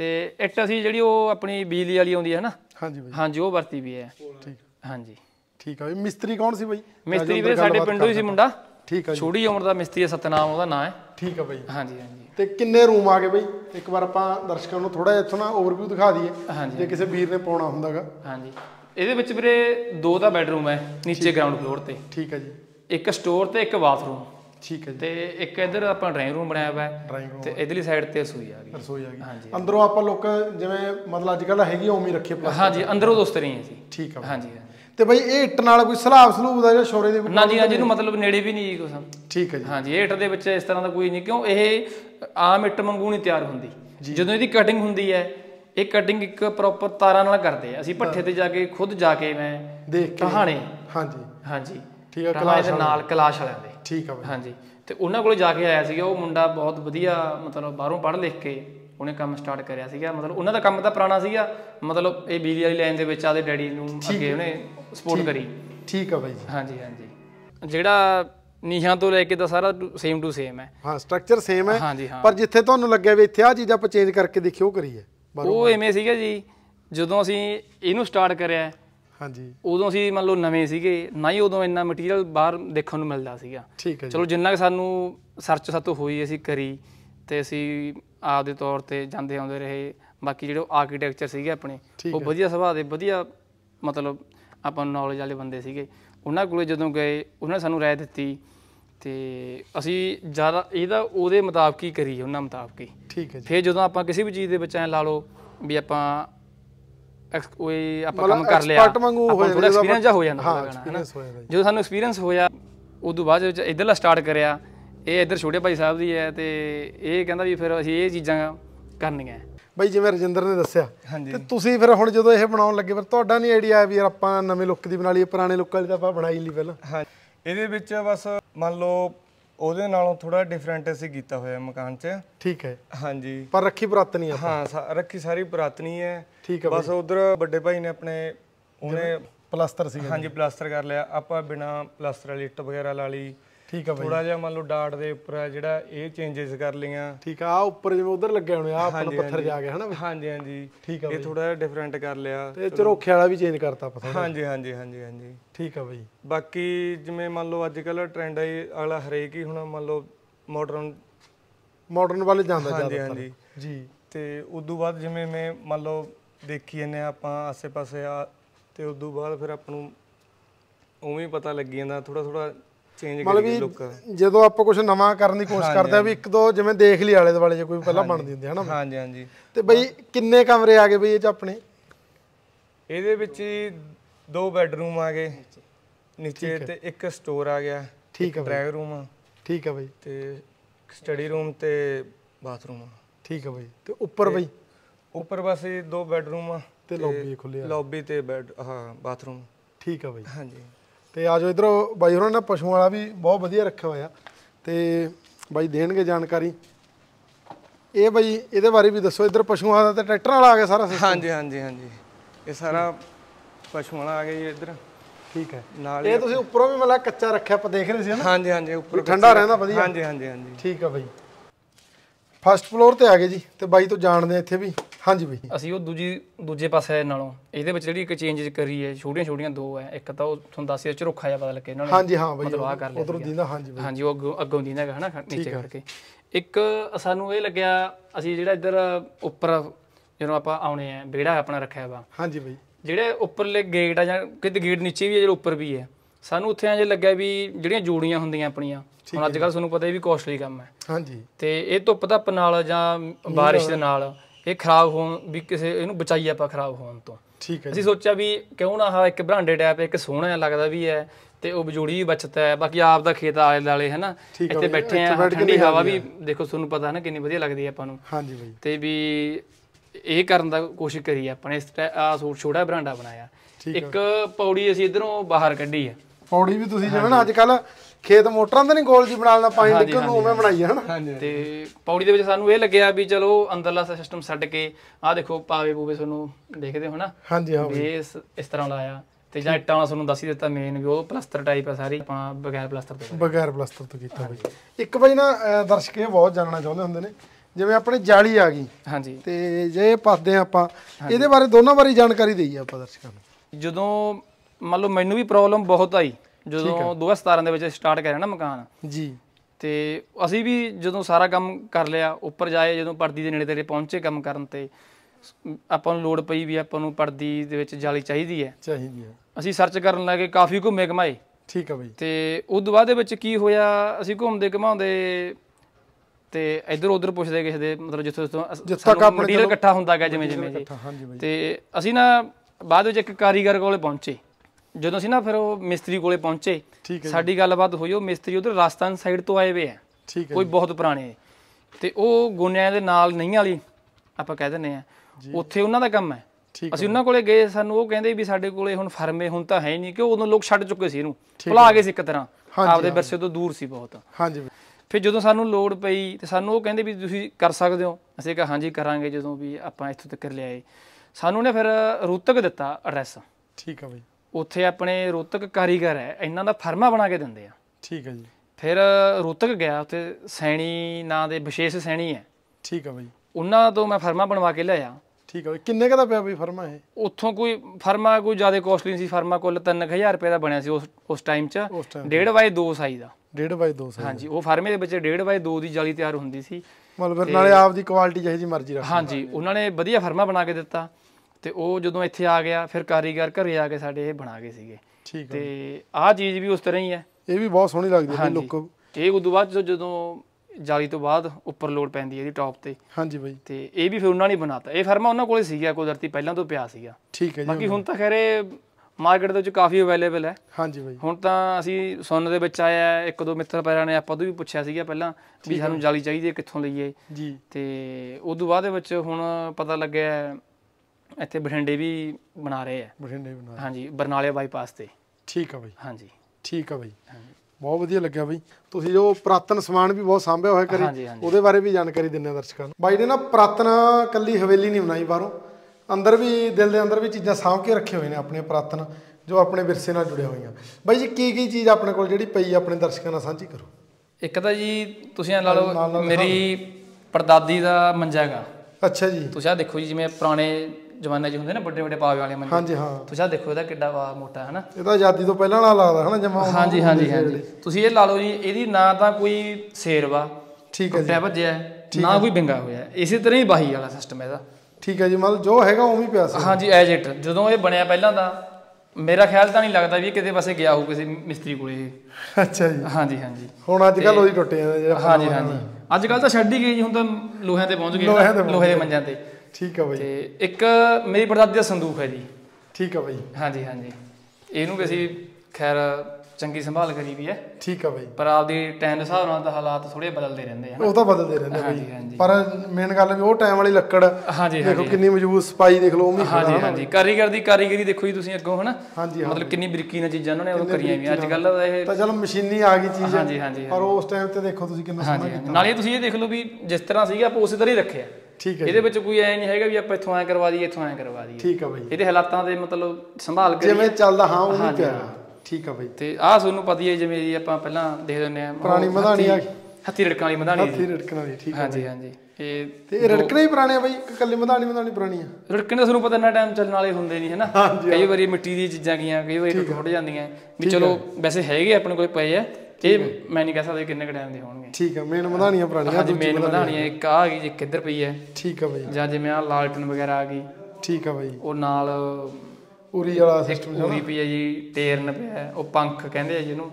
ਤੇ ਇੱਟ ਅਸੀਂ ਜਿਹੜੀ ਉਹ ਆਪਣੀ ਬਿਜਲੀ ਵਾਲੀ ਆਉਂਦੀ ਹੈ ਹਨਾ ਹਾਂਜੀ ਬਾਈ ਹਾਂਜੀ ਉਹ ਵਰਤੀ ਵੀ ਹੈ ਠੀਕ ਹਾਂਜੀ ਠੀਕ ਹੈ ਮਿਸਤਰੀ ਕੌਣ ਸੀ ਬਾਈ ਮਿਸਤਰੀ ਵੀ ਸਾਡੇ ਪਿੰਡੋਂ ਹੀ ਸੀ ਮੁੰਡਾ ਠੀਕ ਹੈ ਛੋਟੀ ਉਮਰ ਦਾ ਮਿਸਤਰੀ ਹੈ ਸਤਨਾਮ ਉਹਦਾ ਨਾਮ ਹੈ ਠੀਕ ਹੈ ਬਾਈ ਹਾਂਜੀ ਹਾਂਜੀ ਤੇ ਕਿੰਨੇ ਰੂਮ ਆ ਗਏ ਬਾਈ ਇੱਕ ਵਾਰ ਆਪਾਂ ਦਰਸ਼ਕਾਂ ਨੂੰ ਥੋੜਾ ਜਿਹਾ ਇੱਥੋਂ ਨਾ ਓਵਰਵਿਊ ਦਿਖਾ ਦਈਏ ਜੇ ਕਿਸੇ ਵੀਰ ਨੇ ਪਾਉਣਾ ਹੁੰਦਾਗਾ ਹਾਂਜੀ ਇਹਦੇ ਵਿੱਚ ਵੀਰੇ ਦੋ ਦਾ ਬੈਡਰੂਮ ਹੈ ਨੀਚੇ ਗਰਾਊਂਡ ਫਲੋਰ ਤੇ ਠੀਕ ਹੈ ਜੀ ਇੱਕ ਸਟੋਰ ਤੇ ਇੱਕ ਬਾਥਰੂਮ ਠੀਕ ਹੈ ਤੇ ਇੱਕ ਇਧਰ ਆਪਾਂ ਡਰਾਈਂਗ ਰੂਮ ਬਣਾਇਆ ਹੋਇਆ ਹੈ ਤੇ ਇਧਰਲੀ ਸਾਈਡ ਤੇ ਰਸੋਈ ਆ ਗਈ ਰਸੋਈ ਆ ਗਈ ਅੰਦਰੋਂ ਆਪਾਂ ਲੋਕ ਜਿਵੇਂ ਮਤਲਬ ਅੱਜ ਕੱਲ੍ਹ ਹੈਗੀ ਓਵੇਂ ਰੱਖੇ ਪਲਾਸ ਹਾਂਜੀ ਅੰਦਰੋਂ ਦੋਸਤ ਰਹੀ ਹੈ ਜੀ ਠੀਕ ਹੈ ਹਾਂਜੀ ਤੇ ਬਈ ਇਹ ਇੱਟ ਨਾਲ ਕੋਈ ਸਲਾਬ ਸਲੂਬ ਦਾ ਜਿਹੜਾ ਸ਼ੋਰੇ ਦੇ ਨਾ ਜੀ ਹਾਂ ਜੀ ਇਹਨੂੰ ਮਤਲਬ ਨੇੜੇ ਵੀ ਨਹੀਂ ਜੀ ਕੁਛ ਠੀਕ ਹੈ ਜੀ ਹਾਂ ਜੀ ਇਹ ਇੱਟ ਦੇ ਵਿੱਚ ਇਸ ਤਰ੍ਹਾਂ ਦਾ ਕੋਈ ਨਹੀਂ ਕਿਉਂ ਇਹ ਆਮ ਇੱਟ ਵਾਂਗੂ ਨਹੀਂ ਤਿਆਰ ਹੁੰਦੀ ਜਦੋਂ ਇਹਦੀ ਕਟਿੰਗ ਹੁੰਦੀ ਹੈ ਇਹ ਕਟਿੰਗ ਇੱਕ ਪ੍ਰੋਪਰ ਤਾਰਾਂ ਨਾਲ ਕਰਦੇ ਆ ਅਸੀਂ ਪੱਠੇ ਤੇ ਜਾ ਕੇ ਖੁਦ ਜਾ ਕੇ ਮੈਂ ਦੇਖ ਕੇ ਜੀ ਹਾਂਜੀ ਹਾਂਜੀ ਠੀਕ ਹੈ ਕਲਾਸ਼ ਨਾਲ ਕਲਾਸ਼ ਵਾਲਿਆਂ ਦੇ ਠੀਕ ਹੈ ਹਾਂਜੀ ਤੇ ਉਹਨਾਂ ਕੋਲ ਜਾ ਕੇ ਆਇਆ ਸੀਗਾ ਉਹ ਮੁੰਡਾ ਬਹੁਤ ਵਧੀਆ ਮਤਲਬ ਬਾਹਰੋਂ ਪੜ੍ਹ ਲਿਖ ਕੇ ਉਹਨੇ ਕੰਮ ਸਟਾਰਟ ਕਰਿਆ ਸੀਗਾ ਮਤਲਬ ਉਹਨਾਂ ਦਾ ਕੰਮ ਤਾਂ ਪੁਰਾਣਾ ਸੀਗਾ ਮਤਲਬ ਇਹ ਬਿਜਲੀ ਵਾਲੀ ਲਾਈਨ ਦੇ ਵਿੱਚ ਆਦੇ ਡੈਡੀ ਨੂੰ ਅੱਗੇ ਉਹਨੇ ਸਪੋਰਟ ਕਰੀ ਠੀਕ ਆ ਬਾਈ ਜੀ ਹਾਂਜੀ ਹਾਂਜੀ ਜਿਹੜਾ ਨੀਹਾਂ ਤੋਂ ਲੈ ਕੇ ਤਾਂ ਸਾਰਾ ਸੇਮ ਟੂ ਸੇਮ ਹੈ ਹਾਂ ਸਟਰਕਚਰ ਸੇਮ ਹੈ ਪਰ ਜਿੱਥੇ ਤੁਹਾਨੂੰ ਲੱਗਿਆ ਵੀ ਇੱਥੇ ਆ ਚੀਜ਼ਾਂ ਆਪਾਂ ਚੇਂਜ ਕਰਕੇ ਦੇਖਿਓ ਕਰੀਏ ਉਹ ਐਵੇਂ ਸੀਗਾ ਜੀ ਜਦੋਂ ਅਸੀਂ ਇਹਨੂੰ ਸਟਾਰਟ ਕਰਿਆ ਹਾਂਜੀ ਉਦੋਂ ਅਸੀਂ ਮੰਨ ਲਓ ਨਵੇਂ ਸੀਗੇ ਨਾ ਹੀ ਉਦੋਂ ਇੰਨਾ ਮਟੀਰੀਅਲ ਬਾਹਰ ਦੇਖਣ ਨੂੰ ਮਿਲਦਾ ਸੀਗਾ ਠੀਕ ਚਲੋ ਜਿੰਨਾ ਕਿ ਸਾਨੂੰ ਸਰਚ ਸਾਤੋਂ ਹੋਈ ਅਸੀਂ ਕਰੀ ਤੇ ਅਸੀਂ ਦੇ ਤੌਰ ਤੇ ਜਾਂਦੇ ਆਉਂਦੇ ਰਹੇ ਬਾਕੀ ਜਿਹੜੇ ਆਰਕੀਟੈਕਚਰ ਸੀਗੇ ਆਪਣੇ ਉਹ ਵਧੀਆ ਸੁਭਾਅ ਦੇ ਵਧੀਆ ਮਤਲਬ ਆਪਾਂ ਨੂੰ ਨੌਲੇਜ ਵਾਲੇ ਬੰਦੇ ਸੀਗੇ ਉਹਨਾਂ ਕੋਲੇ ਜਦੋਂ ਗਏ ਉਹਨਾਂ ਨੇ ਸਾਨੂੰ رائے ਦਿੱਤੀ ਤੇ ਅਸੀਂ ਜ਼ਿਆਦਾ ਇਹਦਾ ਉਹਦੇ ਮੁਤਾਬਕ ਹੀ ਕਰੀ ਉਹਨਾਂ ਮੁਤਾਬਕ ਹੀ ਠੀਕ ਹੈ ਜੀ ਫਿਰ ਜਦੋਂ ਆਪਾਂ ਕਿਸੇ ਵੀ ਚੀਜ਼ ਦੇ ਵਿੱਚ ਐ ਲਾ ਲਓ ਵੀ ਆਪਾਂ ਕੋਈ ਆਪਾਂ ਕੰਮ ਕਰ ਲਿਆ ਆਪਾਂ ਥੋੜਾ ਐਕਸਪੀਰੀਅੰਸ ਹੋ ਜਾਂਦਾ ਹੈ ਜਦੋਂ ਸਾਨੂੰ ਐਕਸਪੀਰੀਅੰਸ ਹੋਇਆ ਉਦੋਂ ਬਾਅਦ ਵਿੱਚ ਇਧਰਲਾ ਸਟਾਰਟ ਕਰਿਆ ਇਹ ਇੱਧਰ ਛੋਟੇ ਭਾਈ ਸਾਹਿਬ ਦੀ ਹੈ ਤੇ ਇਹ ਕਹਿੰਦਾ ਵੀ ਫਿਰ ਅਸੀਂ ਇਹ ਚੀਜ਼ਾਂ ਕਰਨੀਆਂ ਬਈ ਜਿਵੇਂ ਰਜਿੰਦਰ ਨੇ ਦੱਸਿਆ ਤੇ ਤੁਸੀਂ ਫਿਰ ਹੁਣ ਜਦੋਂ ਇਹ ਬਣਾਉਣ ਲੱਗੇ ਫਿਰ ਤੁਹਾਡਾ ਨਹੀਂ ਆਈਡੀਆ ਵੀ ਯਾਰ ਆਪਾਂ ਨਵੇਂ ਲੁੱਕ ਦੀ ਬਣਾ ਲਈਏ ਪੁਰਾਣੇ ਲੁੱਕਾਂ ਦੀ ਤਾਂ ਆਪਾਂ ਬਣਾਈ ਲਈ ਪਹਿਲਾਂ ਹਾਂ ਇਹਦੇ ਵਿੱਚ ਬਸ ਮੰਨ ਲਓ ਉਹਦੇ ਨਾਲੋਂ ਥੋੜਾ ਡਿਫਰੈਂਟ ਅਸੀਂ ਕੀਤਾ ਹੋਇਆ ਮਕਾਨ 'ਚ ਠੀਕ ਹੈ ਹਾਂਜੀ ਪਰ ਰੱਖੀ ਪ੍ਰਾਤਨੀ ਆਪਾਂ ਹਾਂ ਰੱਖੀ ਸਾਰੀ ਪ੍ਰਾਤਨੀ ਹੈ ਠੀਕ ਹੈ ਬਸ ਉਧਰ ਵੱਡੇ ਭਾਈ ਨੇ ਆਪਣੇ ਉਹਨੇ ਪਲਾਸਟਰ ਸੀ ਹਾਂਜੀ ਪਲਾਸਟਰ ਕਰ ਲਿਆ ਆਪਾਂ ਬਿਨਾ ਪਲਾਸਟਰ ਵਾਲੀ ਇੱਟ ਵਗੈਰਾ ਲਾ ਲਈ ਠੀਕ ਆ ਬਈ ਥੋੜਾ ਜਿਹਾ ਮੰਨ ਲਓ ਡਾਟ ਦੇ ਉੱਪਰ ਆ ਜਿਹੜਾ ਇਹ ਚੇਂਜਸ ਕਰ ਲਈਆਂ ਠੀਕ ਆ ਆ ਉੱਪਰ ਜਿਵੇਂ ਉਧਰ ਲੱਗਿਆ ਹੋਣੇ ਆ ਆਪਣਾ ਪੱਥਰ ਜਾ ਗਿਆ ਹਨਾ ਹਾਂਜੀ ਹਾਂਜੀ ਠੀਕ ਆ ਇਹ ਥੋੜਾ ਜਿਹਾ ਡਿਫਰੈਂਟ ਕਰ ਲਿਆ ਤੇ ਚਰੋਖੇ ਵਾਲਾ ਵੀ ਚੇਂਜ ਕਰਤਾ ਆਪਾਂ ਥੋੜਾ ਹਾਂਜੀ ਹਾਂਜੀ ਹਾਂਜੀ ਹਾਂਜੀ ਠੀਕ ਆ ਬਈ ਬਾਕੀ ਜਿਵੇਂ ਮੰਨ ਲਓ ਅੱਜ ਕੱਲ ਟ੍ਰੈਂਡ ਹੈ ਅਗਲਾ ਹਰੇਕ ਹੀ ਹੁਣ ਮੰਨ ਲਓ ਮਾਡਰਨ ਮਾਡਰਨ ਵਾਲੇ ਜਾਂਦਾ ਜਾਂਦਾ ਹਾਂਜੀ ਜੀ ਤੇ ਉਦੋਂ ਬਾਅਦ ਜਿਵੇਂ ਮੈਂ ਮੰਨ ਲਓ ਦੇਖੀ ਇਹਨੇ ਆਪਾਂ ਆਸੇ-ਪਾਸੇ ਆ ਤੇ ਉਦੋਂ ਬਾਅਦ ਫਿਰ ਆਪਾਂ ਨੂੰ ਉਵੇਂ ਹੀ ਪਤਾ ਲੱਗੀ ਜਾਂਦਾ ਥੋੜਾ ਥੋੜਾ ਮਤਲਬ ਵੀ ਜਦੋਂ ਆਪਾਂ ਕੁਝ ਨਵਾਂ ਕਰਨ ਦੀ ਕੋਸ਼ਿਸ਼ ਕਰਦੇ ਆ ਵੀ ਇੱਕ ਦੋ ਜਿਵੇਂ ਦੇਖ ਲਈ ਆਲੇ ਦੁਆਲੇ ਜੇ ਕੋਈ ਪਹਿਲਾਂ ਬਣਦੀ ਹੁੰਦੀ ਹੈ ਹਨਾ ਹਾਂਜੀ ਹਾਂਜੀ ਤੇ ਬਈ ਕਿੰਨੇ ਕਮਰੇ ਆ ਗਏ ਬਈ ਇਹ ਚ ਆਪਣੇ ਇਹਦੇ ਵਿੱਚ ਹੀ ਦੋ ਬੈੱਡਰੂਮ ਆ ਗਏ ਨੀਚੇ ਤੇ ਇੱਕ ਸਟੋਰ ਆ ਗਿਆ ਠੀਕ ਹੈ ਡਰਾਈਵ ਰੂਮ ਠੀਕ ਹੈ ਬਈ ਤੇ ਸਟੱਡੀ ਰੂਮ ਤੇ ਬਾਥਰੂਮ ਠੀਕ ਹੈ ਬਈ ਤੇ ਉੱਪਰ ਬਈ ਉੱਪਰ ਬਸ ਇਹ ਦੋ ਬੈੱਡਰੂਮ ਆ ਤੇ ਲੌਬੀ ਖੁੱਲਿਆ ਲੌਬੀ ਤੇ ਬੈੱਡ ਹਾਂ ਬਾਥਰੂਮ ਠੀਕ ਹੈ ਬਈ ਹਾਂਜੀ ਤੇ ਆਜੋ ਇਧਰੋਂ ਬਾਈ ਹੋਰਾਂ ਨੇ ਪਸ਼ੂ ਵਾਲਾ ਵੀ ਬਹੁਤ ਵਧੀਆ ਰੱਖਿਆ ਹੋਇਆ ਤੇ ਬਾਈ ਦੇਣਗੇ ਜਾਣਕਾਰੀ ਇਹ ਬਾਈ ਇਹਦੇ ਬਾਰੇ ਵੀ ਦੱਸੋ ਇਧਰ ਪਸ਼ੂਆਂ ਦਾ ਤੇ ਟਰੈਕਟਰ ਵਾਲਾ ਆ ਗਿਆ ਸਾਰਾ ਸਿਸਟਮ ਹਾਂਜੀ ਹਾਂਜੀ ਹਾਂਜੀ ਇਹ ਸਾਰਾ ਪਸ਼ੂ ਵਾਲਾ ਆ ਗਿਆ ਜੀ ਇਧਰ ਠੀਕ ਹੈ ਨਾਲ ਇਹ ਤੁਸੀਂ ਉੱਪਰੋਂ ਵੀ ਮਤਲਬ ਕੱਚਾ ਰੱਖਿਆ ਆਪਾਂ ਦੇਖ ਰਹੇ ਸੀ ਨਾ ਹਾਂਜੀ ਹਾਂਜੀ ਉੱਪਰ ਠੰਡਾ ਰਹਿੰਦਾ ਵਧੀਆ ਹਾਂਜੀ ਹਾਂਜੀ ਹਾਂਜੀ ਠੀਕ ਆ ਬਾਈ ਫਸਟ ਫਲੋਰ ਤੇ ਆ ਗਏ ਜੀ ਤੇ ਬਾਈ ਤੋਂ ਜਾਣਦੇ ਇੱਥੇ ਵੀ ਹਾਂਜੀ ਬਈ ਅਸੀਂ ਉਹ ਦੂਜੀ ਦੂਜੇ ਪਾਸੇ ਨਾਲੋਂ ਇਹਦੇ ਵਿੱਚ ਜਿਹੜੀ ਇੱਕ ਚੇਂਜਸ ਕਰੀ ਹੈ ਛੋਟੀਆਂ ਛੋਟੀਆਂ ਦੋ ਹੈ ਇੱਕ ਤਾਂ ਉਹ ਤੁਹਾਨੂੰ ਦੱਸ ਹੀ ਝਰੋਖਾ ਜਿਹਾ ਬਦਲ ਕੇ ਇਹਨਾਂ ਨੇ ਹਾਂਜੀ ਹਾਂ ਬਈ ਉਧਰੋਂ ਦੀਂਦਾ ਹਾਂਜੀ ਬਈ ਹਾਂਜੀ ਉਹ ਅੱਗੋਂ ਦੀਂਦਾ ਹੈ ਹਨਾ ਨੀਚੇ ਕਰਕੇ ਇੱਕ ਸਾਨੂੰ ਇਹ ਲੱਗਿਆ ਅਸੀਂ ਜਿਹੜਾ ਇੱਧਰ ਉੱਪਰ ਜਦੋਂ ਆਪਾਂ ਆਉਣੇ ਆ ਬੇੜਾ ਆਪਣਾ ਰੱਖਿਆ ਵਾ ਹਾਂਜੀ ਬਈ ਜਿਹੜੇ ਉੱਪਰਲੇ ਗੇਟ ਆ ਜਾਂ ਕਿਤੇ ਗੇਟ ਨੀਚੇ ਵੀ ਹੈ ਜਿਹੜਾ ਉੱਪਰ ਵੀ ਹੈ ਸਾਨੂੰ ਉੱਥੇ ਜੇ ਲੱਗਿਆ ਵੀ ਜਿਹੜੀਆਂ ਜੋੜੀਆਂ ਹੁੰਦੀਆਂ ਆਪਣੀਆਂ ਹੁਣ ਅੱਜ ਕੱਲ ਤੁਹਾਨੂੰ ਪਤਾ ਇਹ ਵੀ ਕੋਸਟਲੀ ਕੰਮ ਹੈ ਹਾਂਜੀ ਤੇ ਇਹ ਧੁੱਪ ਧੱਪ ਨਾਲ ਜਾਂ ਬਾਰਿਸ਼ ਦੇ ਨਾਲ ਇਹ ਖਰਾਬ ਹੋਣ ਵੀ ਕਿਸੇ ਇਹਨੂੰ ਬਚਾਈਏ ਆਪਾਂ ਖਰਾਬ ਹੋਣ ਤੋਂ ਠੀਕ ਹੈ ਅਸੀਂ ਸੋਚਿਆ ਵੀ ਕਿਉਂ ਨਾ ਆ ਇੱਕ ਬ੍ਰਾਂਡਡ ਐਪ ਇੱਕ ਸੋਹਣਾ ਲੱਗਦਾ ਵੀ ਹੈ ਤੇ ਉਹ ਬਜੂੜੀ ਵੀ ਬਚਤ ਹੈ ਬਾਕੀ ਆਪ ਦਾ ਖੇਤ ਆਲੇ ਦਾਲੇ ਹੈ ਨਾ ਇੱਥੇ ਬੈਠੇ ਆ ਠੰਡੀ ਹਵਾ ਵੀ ਦੇਖੋ ਤੁਹਾਨੂੰ ਪਤਾ ਹੈ ਨਾ ਕਿੰਨੀ ਵਧੀਆ ਲੱਗਦੀ ਹੈ ਆਪਾਂ ਨੂੰ ਹਾਂਜੀ ਬਾਈ ਤੇ ਵੀ ਇਹ ਕਰਨ ਦਾ ਕੋਸ਼ਿਸ਼ ਕਰੀ ਆਪਾਂ ਨੇ ਇਸ ਆ ਛੋਟਾ ਬ੍ਰਾਂਡਾ ਬਣਾਇਆ ਇੱਕ ਪੌੜੀ ਅਸੀਂ ਇਧਰੋਂ ਬਾਹਰ ਕੱਢੀ ਹੈ ਪੌੜੀ ਵੀ ਤੁਸੀਂ ਜਿਵੇਂ ਨਾ ਅੱਜ ਕੱਲ ਖੇਤ ਮੋਟਰਾਂ ਦਾ ਨਹੀਂ ਗੋਲ ਜੀ ਬਣਾ ਲੈਣਾ ਪਾਣੀ ਨਿਕਲ ਨੂੰ ਉਵੇਂ ਬਣਾਈ ਹੈ ਨਾ ਤੇ ਪੌੜੀ ਦੇ ਵਿੱਚ ਸਾਨੂੰ ਇਹ ਲੱਗਿਆ ਵੀ ਚਲੋ ਅੰਦਰਲਾ ਸਿਸਟਮ ਛੱਡ ਕੇ ਆਹ ਦੇਖੋ ਪਾਵੇ ਪੂਵੇ ਤੁਹਾਨੂੰ ਦੇਖਦੇ ਹੋ ਨਾ ਹਾਂਜੀ ਹਾਂ ਵੀ ਇਸ ਇਸ ਤਰ੍ਹਾਂ ਲਾਇਆ ਤੇ ਜਾਂ ਇੱਟਾਂ ਵਾਲਾ ਤੁਹਾਨੂੰ ਦੱਸ ਹੀ ਦਿੱਤਾ ਮੇਨ ਵੀ ਉਹ ਪਲਸਤਰ ਟਾਈਪ ਆ ਸਾਰੀ ਆਪਾਂ ਬਗੈਰ ਪਲਸਤਰ ਤੋਂ ਬਗੈਰ ਪਲਸਤਰ ਤੋਂ ਕੀਤਾ ਬਈ ਇੱਕ ਵਜੇ ਨਾ ਦਰਸ਼ਕ ਇਹ ਬਹੁਤ ਜਾਣਨਾ ਚਾਹੁੰਦੇ ਹੁੰਦੇ ਨੇ ਜਿਵੇਂ ਆਪਣੀ ਜਾਲੀ ਆ ਗਈ ਹਾਂਜੀ ਤੇ ਜੇ ਪਾਦੇ ਆਪਾਂ ਇਹਦੇ ਬਾਰੇ ਦੋਨਾਂ ਬਾਰੇ ਜਾਣਕਾਰੀ ਦੇਈ ਆਪਾਂ ਦਰਸ਼ਕਾਂ ਨੂੰ ਜਦੋਂ ਮੰਨ ਲਓ ਮੈਨੂੰ ਵੀ ਪ੍ਰੋਬਲਮ ਬਹੁਤ ਆਈ ਜਦੋਂ 2017 ਦੇ ਵਿੱਚ ਸਟਾਰਟ ਕਰਿਆ ਨਾ ਮਕਾਨ ਜੀ ਤੇ ਅਸੀਂ ਵੀ ਜਦੋਂ ਸਾਰਾ ਕੰਮ ਕਰ ਲਿਆ ਉੱਪਰ ਜਾਏ ਜਦੋਂ ਪਰਦੀ ਦੇ ਨੇੜੇ ਤੇਰੇ ਪਹੁੰਚੇ ਕੰਮ ਕਰਨ ਤੇ ਆਪਾਂ ਨੂੰ ਲੋੜ ਪਈ ਵੀ ਆਪਾਂ ਨੂੰ ਪਰਦੀ ਦੇ ਵਿੱਚ ਜਾਲੀ ਚਾਹੀਦੀ ਹੈ ਚਾਹੀਦੀ ਹੈ ਅਸੀਂ ਸਰਚ ਕਰਨ ਲੱਗੇ ਕਾਫੀ ਘੁੰਮੇ ਘਮਾਏ ਠੀਕ ਹੈ ਬਈ ਤੇ ਉਸ ਤੋਂ ਬਾਅਦ ਦੇ ਵਿੱਚ ਕੀ ਹੋਇਆ ਅਸੀਂ ਘੁੰਮਦੇ ਘਮਾਉਂਦੇ ਤੇ ਇੱਧਰ ਉੱਧਰ ਪੁੱਛਦੇ ਕਿਸੇ ਦੇ ਮਤਲਬ ਜਿੱਥੋਂ ਜਿੱਥੋਂ ਸਾਨੂੰ ਮਟੀਰੀਅਲ ਇਕੱਠਾ ਹੁੰਦਾ ਗਿਆ ਜਿਵੇਂ ਜਿਵੇਂ ਤੇ ਅਸੀਂ ਨਾ ਬਾਅਦ ਵਿੱਚ ਇੱਕ ਕਾਰੀਗਰ ਕੋਲੇ ਪਹੁੰਚੇ ਜਦੋਂ ਸੀ ਨਾ ਫਿਰ ਉਹ ਮਿਸਤਰੀ ਕੋਲੇ ਪਹੁੰਚੇ ਸਾਡੀ ਗੱਲਬਾਤ ਹੋਈ ਉਹ ਮਿਸਤਰੀ ਉਧਰ ਰਾਜਸਥਾਨ ਸਾਈਡ ਤੋਂ ਆਏ ਵੇ ਆ ਕੋਈ ਬਹੁਤ ਪੁਰਾਣੇ ਤੇ ਉਹ ਗੋਨਿਆਂ ਦੇ ਨਾਲ ਨਹੀਂ ਵਾਲੀ ਆਪਾਂ ਕਹਿ ਦਿੰਨੇ ਆ ਉੱਥੇ ਉਹਨਾਂ ਦਾ ਕੰਮ ਹੈ ਅਸੀਂ ਉਹਨਾਂ ਕੋਲੇ ਗਏ ਸਾਨੂੰ ਉਹ ਕਹਿੰਦੇ ਵੀ ਸਾਡੇ ਕੋਲੇ ਹੁਣ ਫਰਮੇ ਹੁਣ ਤਾਂ ਹੈ ਨਹੀਂ ਕਿ ਉਦੋਂ ਲੋਕ ਛੱਡ ਚੁੱਕੇ ਸੀ ਇਹਨੂੰ ਭੁਲਾ ਗਏ ਸੀ ਇੱਕ ਤਰ੍ਹਾਂ ਆਪਦੇ ਵਿਰਸੇ ਤੋਂ ਦੂਰ ਸੀ ਬਹੁਤ ਹਾਂਜੀ ਫਿਰ ਜਦੋਂ ਸਾਨੂੰ ਲੋੜ ਪਈ ਤੇ ਸਾਨੂੰ ਉਹ ਕਹਿੰਦੇ ਵੀ ਤੁਸੀਂ ਕਰ ਸਕਦੇ ਹੋ ਅਸੀਂ ਕਿਹਾ ਹਾਂਜੀ ਕਰਾਂਗੇ ਜਦੋਂ ਵੀ ਆਪਾਂ ਇੱਥੋਂ ਤੱਕ ਲਿਆਏ ਸਾਨੂੰ ਨੇ ਫਿਰ ਰੂਤਕ ਦਿੱਤਾ ਐਡਰੈਸ ਠੀਕ ਆ ਬਈ ਉੱਥੇ ਆਪਣੇ ਰੋਤਕ ਕਾਰੀਗਰ ਹੈ ਇਹਨਾਂ ਦਾ ਫਰਮਾ ਬਣਾ ਕੇ ਦਿੰਦੇ ਆ ਠੀਕ ਹੈ ਜੀ ਫਿਰ ਰੋਤਕ ਗਿਆ ਉੱਥੇ ਸੈਣੀ ਨਾਂ ਦੇ ਵਿਸ਼ੇਸ਼ ਸੈਣੀ ਹੈ ਠੀਕ ਹੈ ਬਈ ਉਹਨਾਂ ਤੋਂ ਮੈਂ ਫਰਮਾ ਬਣਵਾ ਕੇ ਲਿਆ ਠੀਕ ਹੈ ਕਿੰਨੇ ਦਾ ਪਿਆ ਬਈ ਫਰਮਾ ਇਹ ਉੱਥੋਂ ਕੋਈ ਫਰਮਾ ਕੋਈ ਜ਼ਿਆਦਾ ਕੋਸਟਲੀ ਸੀ ਫਰਮਾ ਕੁੱਲ 3000 ਰੁਪਏ ਦਾ ਬਣਿਆ ਸੀ ਉਸ ਉਸ ਟਾਈਮ 'ਚ 1.5 ਬਾਈ 2 ਸਾਈਜ਼ ਦਾ 1.5 ਬਾਈ 2 ਸਾਈਜ਼ ਹਾਂਜੀ ਉਹ ਫਰਮੇ ਦੇ ਵਿੱਚ 1.5 ਬਾਈ 2 ਦੀ ਜਾਲੀ ਤਿਆਰ ਹੁੰਦੀ ਸੀ ਮਤਲਬ ਨਾਲੇ ਆਪ ਦੀ ਕੁਆਲਿਟੀ ਜਿਹੇ ਜੀ ਮਰਜ਼ੀ ਰੱਖ ਹਾਂਜੀ ਉਹਨਾਂ ਨੇ ਵਧੀਆ ਫਰਮਾ ਬਣਾ ਕੇ ਦਿੱਤਾ ਤੇ ਉਹ ਜਦੋਂ ਇੱਥੇ ਆ ਗਿਆ ਫਿਰ ਕਾਰੀਗਰ ਘਰੇ ਆ ਕੇ ਸਾਡੇ ਇਹ ਬਣਾ ਗਏ ਸੀਗੇ ਠੀਕ ਹੈ ਤੇ ਆਹ ਚੀਜ਼ ਵੀ ਉਸ ਤਰ੍ਹਾਂ ਹੀ ਹੈ ਇਹ ਵੀ ਬਹੁਤ ਸੋਹਣੀ ਲੱਗਦੀ ਹੈ ਲੁੱਕ ਇਹ ਉਦੋਂ ਬਾਅਦ ਜਦੋਂ ਜਾਲੀ ਤੋਂ ਬਾਅਦ ਉੱਪਰ ਲੋਡ ਪੈਂਦੀ ਹੈ ਇਹਦੀ ਟੌਪ ਤੇ ਹਾਂਜੀ ਬਾਈ ਤੇ ਇਹ ਵੀ ਫਿਰ ਉਹਨਾਂ ਨੇ ਬਣਾਤਾ ਇਹ ਫਰਮਾ ਉਹਨਾਂ ਕੋਲੇ ਸੀਗਾ ਕੁਦਰਤੀ ਪਹਿਲਾਂ ਤੋਂ ਪਿਆ ਸੀਗਾ ਠੀਕ ਹੈ ਜੀ ਬਾਕੀ ਹੁਣ ਤਾਂ ਖੈਰੇ ਮਾਰਕੀਟ ਦੇ ਵਿੱਚ ਕਾਫੀ ਅਵੇਲੇਬਲ ਹੈ ਹਾਂਜੀ ਬਾਈ ਹੁਣ ਤਾਂ ਅਸੀਂ ਸੁਣ ਦੇ ਵਿੱਚ ਆਇਆ ਇੱਕ ਦੋ ਮਿੱਤਰ ਪੈਰਾਂ ਨੇ ਆਪਾਂ ਤੋਂ ਵੀ ਪੁੱਛਿਆ ਸੀਗਾ ਪਹਿਲਾਂ ਵੀ ਸਾਨੂੰ ਜਾਲੀ ਚਾਹੀਦੀ ਹੈ ਕਿੱਥੋਂ ਲਈਏ ਜੀ ਤੇ ਉਸ ਤੋਂ ਬਾਅਦ ਦੇ ਵਿੱਚ ਹੁਣ ਪਤਾ ਲੱਗਿਆ ਇੱਥੇ ਬਠਿੰਡੇ ਵੀ ਬਣਾ ਰਹੇ ਆ ਬਠਿੰਡੇ ਬਣਾ ਰਹੇ। ਹਾਂਜੀ ਬਰਨਾਲੇ ਬਾਈਪਾਸ ਤੇ ਠੀਕ ਆ ਬਾਈ ਹਾਂਜੀ ਠੀਕ ਆ ਬਾਈ ਬਹੁਤ ਵਧੀਆ ਲੱਗਿਆ ਬਾਈ ਤੁਸੀਂ ਜੋ ਪ੍ਰਾਤਨ ਸਮਾਨ ਵੀ ਬਹੁਤ ਸਾਂਭਿਆ ਹੋਇਆ ਕਰੀ ਉਹਦੇ ਬਾਰੇ ਵੀ ਜਾਣਕਾਰੀ ਦਿੰਨੇ ਆ ਦਰਸ਼ਕਾਂ ਨੂੰ ਬਾਈ ਨੇ ਨਾ ਪ੍ਰਾਤਨ ਕੱਲੀ ਹਵੇਲੀ ਨਹੀਂ ਬਣਾਈ ਬਾਹਰੋਂ ਅੰਦਰ ਵੀ ਦਿਲ ਦੇ ਅੰਦਰ ਵੀ ਚੀਜ਼ਾਂ ਸਾਂਭ ਕੇ ਰੱਖੇ ਹੋਏ ਨੇ ਆਪਣੇ ਪ੍ਰਾਤਨ ਜੋ ਆਪਣੇ ਵਿਰਸੇ ਨਾਲ ਜੁੜੇ ਹੋਈਆਂ ਬਾਈ ਜੀ ਕੀ ਕੀ ਚੀਜ਼ ਆਪਣੇ ਕੋਲ ਜਿਹੜੀ ਪਈ ਆਪਣੇ ਦਰਸ਼ਕਾਂ ਨਾਲ ਸਾਂਝੀ ਕਰੋ ਇੱਕ ਤਾਂ ਜੀ ਤੁਸੀਂ ਆ ਲਾ ਨਾਲ ਲਓ ਮੇਰੀ ਪਰਦਾਦੀ ਦਾ ਮੰਜਾ ਹੈਗਾ ਅੱਛਾ ਜੀ ਤੁਸੀਂ ਆ ਦੇਖੋ ਜੀ ਜਿਵੇਂ ਪੁਰਾਣੇ ਜਵਾਨਾ ਜੀ ਹੁੰਦੇ ਨੇ ਵੱਡੇ ਵੱਡੇ ਪਾਵੇ ਵਾਲੇ ਮੰਜੇ ਹਾਂਜੀ ਹਾਂ ਤੁਸੀਂ ਆ ਦੇਖੋ ਇਹਦਾ ਕਿੱਡਾ ਵਾ ਮੋਟਾ ਹੈ ਨਾ ਇਹ ਤਾਂ ਆਜ਼ਾਦੀ ਤੋਂ ਪਹਿਲਾਂ ਵਾਲਾ ਲੱਗਦਾ ਹੈ ਨਾ ਜਮਾ ਹਾਂਜੀ ਹਾਂਜੀ ਹਾਂਜੀ ਤੁਸੀਂ ਇਹ ਲਾ ਲਓ ਜੀ ਇਹਦੀ ਨਾ ਤਾਂ ਕੋਈ ਸੇਰ ਵਾ ਠੀਕ ਹੈ ਜੀ ਭੱਜਿਆ ਨਾ ਕੋਈ ਬਿੰਗਾ ਹੋਇਆ ਇਸੇ ਤਰ੍ਹਾਂ ਹੀ ਬਾਹੀ ਵਾਲਾ ਸਿਸਟਮ ਹੈ ਇਹਦਾ ਠੀਕ ਹੈ ਜੀ ਮਤਲਬ ਜੋ ਹੈਗਾ ਉਵੇਂ ਹੀ ਪਿਆ ਸੀ ਹਾਂਜੀ ਐਜ ਇਟ ਜਦੋਂ ਇਹ ਬਣਿਆ ਪਹਿਲਾਂ ਦਾ ਮੇਰਾ ਖਿਆਲ ਤਾਂ ਨਹੀਂ ਲੱਗਦਾ ਵੀ ਕਿਤੇ ਪਾਸੇ ਗਿਆ ਹੋਊ ਕਿਸੇ ਮਿਸਤਰੀ ਕੋਲੇ ਅੱਛਾ ਜੀ ਹਾਂਜੀ ਹਾਂਜੀ ਹੁਣ ਅੱਜ ਕੱਲ ਉਹੀ ਟੁੱਟੇ ਆ ਹਾਂਜੀ ਹਾਂਜੀ ਅੱਜ ਕੱਲ ਤਾਂ ਛੱਡ ਹੀ ਗਏ ਜੀ ਹੁਣ ਤਾਂ ਲੋਹਿਆਂ ਤੇ ਪਹੁੰਚ ਗਏ ਲੋਹੇ ਦੇ ਮੰਜਾਂ ਤੇ ਠੀਕ ਆ ਬਾਈ ਤੇ ਇੱਕ ਮੇਰੀ ਪੜਦਾਦੀ ਦਾ ਸੰਦੂਕ ਹੈ ਜੀ ਠੀਕ ਆ ਬਾਈ ਹਾਂਜੀ ਹਾਂਜੀ ਇਹਨੂੰ ਵੀ ਅਸੀਂ ਖੈਰ ਚੰਗੀ ਸੰਭਾਲ ਕਰੀ ਵੀ ਹੈ ਠੀਕ ਆ ਬਾਈ ਪਰ ਆਪਦੀ ਟਾਈਮ ਦੇ ਹਿਸਾਬ ਨਾਲ ਤਾਂ ਹਾਲਾਤ ਥੋੜੇ ਬਦਲਦੇ ਰਹਿੰਦੇ ਆ ਉਹ ਤਾਂ ਬਦਲਦੇ ਰਹਿੰਦੇ ਬਾਈ ਪਰ ਮੇਨ ਗੱਲ ਵੀ ਉਹ ਟਾਈਮ ਵਾਲੀ ਲੱਕੜ ਦੇਖੋ ਕਿੰਨੀ ਮਜ਼ਬੂਤ ਸਪਾਈ ਦੇਖ ਲਓ ਉਹ ਵੀ ਹਾਂਜੀ ਹਾਂਜੀ ਕਾਰੀਗਰ ਦੀ ਕਾਰੀਗਰੀ ਦੇਖੋ ਜੀ ਤੁਸੀਂ ਅੱਗੋਂ ਹਨਾ ਮਤਲਬ ਕਿੰਨੀ ਬਰੀਕੀ ਨਾਲ ਚੀਜ਼ਾਂ ਉਹਨਾਂ ਨੇ ਉਹ ਕਰੀਆਂ ਵੀ ਅੱਜ ਕੱਲ ਦਾ ਇਹ ਤਾਂ ਚਲੋ ਮਸ਼ੀਨੀ ਆ ਗਈ ਚੀਜ਼ ਹਾਂਜੀ ਹਾਂਜੀ ਪਰ ਉਸ ਟਾਈਮ ਤੇ ਦੇਖੋ ਤੁਸੀਂ ਕਿੰਨਾ ਸਮਾਂ ਕੀਤਾ ਨਾਲੇ ਤੁਸੀਂ ਇਹ ਦੇਖ ਲਓ ਵੀ ਜਿਸ ਤਰ੍ਹਾਂ ਸੀਗਾ ਆਪ ਉਸੇ ਤਰ੍ਹਾਂ ਹੀ ਰੱਖਿਆ ਠੀਕ ਹੈ ਇਹਦੇ ਵਿੱਚ ਕੋਈ ਐ ਨਹੀਂ ਹੈਗਾ ਵੀ ਆਪਾਂ ਇੱਥੋਂ ਐ ਕਰਵਾ ਦਈਏ ਇੱਥੋਂ ਐ ਕਰਵਾ ਦਈਏ ਠੀਕ ਹੈ ਬਾਈ ਇਹਦੇ ਹਾਲਾਤਾਂ ਦੇ ਮਤਲਬ ਸੰਭਾਲ ਕੇ ਜਿਵੇਂ ਚੱਲਦਾ ਹਾਂ ਉਹ ਨਹੀਂ ਠੀਕ ਹੈ ਬਾਈ ਤੇ ਆਹ ਤੁਹਾਨੂੰ ਪਤਾ ਹੀ ਹੈ ਜਿਵੇਂ ਜੀ ਆਪਾਂ ਪਹਿਲਾਂ ਦੇਖ ਦਿੰਨੇ ਆ ਪੁਰਾਣੀ ਮਧਾਣੀ ਆ ਹੱਥੀ ਰੜਕਾਂ ਵਾਲੀ ਮਧਾਣੀ ਹੱਥੀ ਰੜਕਾਂ ਵਾਲੀ ਠੀਕ ਹੈ ਹਾਂਜੀ ਹਾਂਜੀ ਇਹ ਤੇ ਰੜਕਣੇ ਹੀ ਪੁਰਾਣੇ ਆ ਬਾਈ ਕੱਲੇ ਮਧਾਣੀ ਮਧਾਣੀ ਪੁਰਾਣੀ ਆ ਰੜਕਣੇ ਤੁਹਾਨੂੰ ਪਤਾ ਨਾ ਟਾਈਮ ਚੱਲਣ ਵਾਲੇ ਹੁੰਦੇ ਨਹੀਂ ਹੈਨਾ ਕਈ ਵਾਰੀ ਮਿੱਟੀ ਦੀ ਚੀਜ਼ਾਂ ਗਈਆਂ ਕਈ ਵਾਰੀ ਟੁੱਟ ਜਾਂਦੀਆਂ ਵੀ ਚਲੋ ਵੈਸੇ ਹੈਗੇ ਆਪਣੇ ਕੋਲ ਪਏ ਆ ਇਹ ਮੈਂ ਨਹੀਂ ਕਹਿ ਸਕਦਾ ਕਿੰਨੇ ਕੁ ਟਾਈਮ ਦੇ ਹੋਣਗੇ ਠੀਕ ਹੈ ਮੇਨ ਮਧਾਣੀਆਂ ਪੁਰਾਣੀਆਂ ਹਾਂਜੀ ਮੇਨ ਵਧਾਣੀਆਂ ਇੱਕ ਆ ਗਈ ਜੇ ਕਿੱਧਰ ਪਈ ਹੈ ਠੀਕ ਹੈ ਬਾਈ ਜਾਂ ਜਿਵੇਂ ਆ ਲਾਲਟਨ ਵਗੈਰਾ ਆ ਗਈ ਠੀਕ ਹੈ ਬਾਈ ਉਹ ਨਾਲ ਉਰੀ ਵਾਲਾ ਸਿਸਟਮ ਜਿਹੜਾ ਉਰੀ ਪਈ ਹੈ ਜੀ ਟੇਰਨ ਪਿਆ ਉਹ ਪੰਖ ਕਹਿੰਦੇ ਆ ਜਿਹਨੂੰ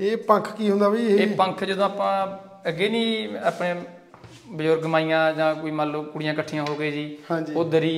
ਇਹ ਪੰਖ ਕੀ ਹੁੰਦਾ ਬਈ ਇਹ ਇਹ ਪੰਖ ਜਦੋਂ ਆਪਾਂ ਅੱਗੇ ਨਹੀਂ ਆਪਣੇ ਬਜ਼ੁਰਗ ਮਾਈਆਂ ਜਾਂ ਕੋਈ ਮੰਨ ਲਓ ਕੁੜੀਆਂ ਇਕੱਠੀਆਂ ਹੋ ਗਏ ਜੀ ਉਹ ਦਰੀ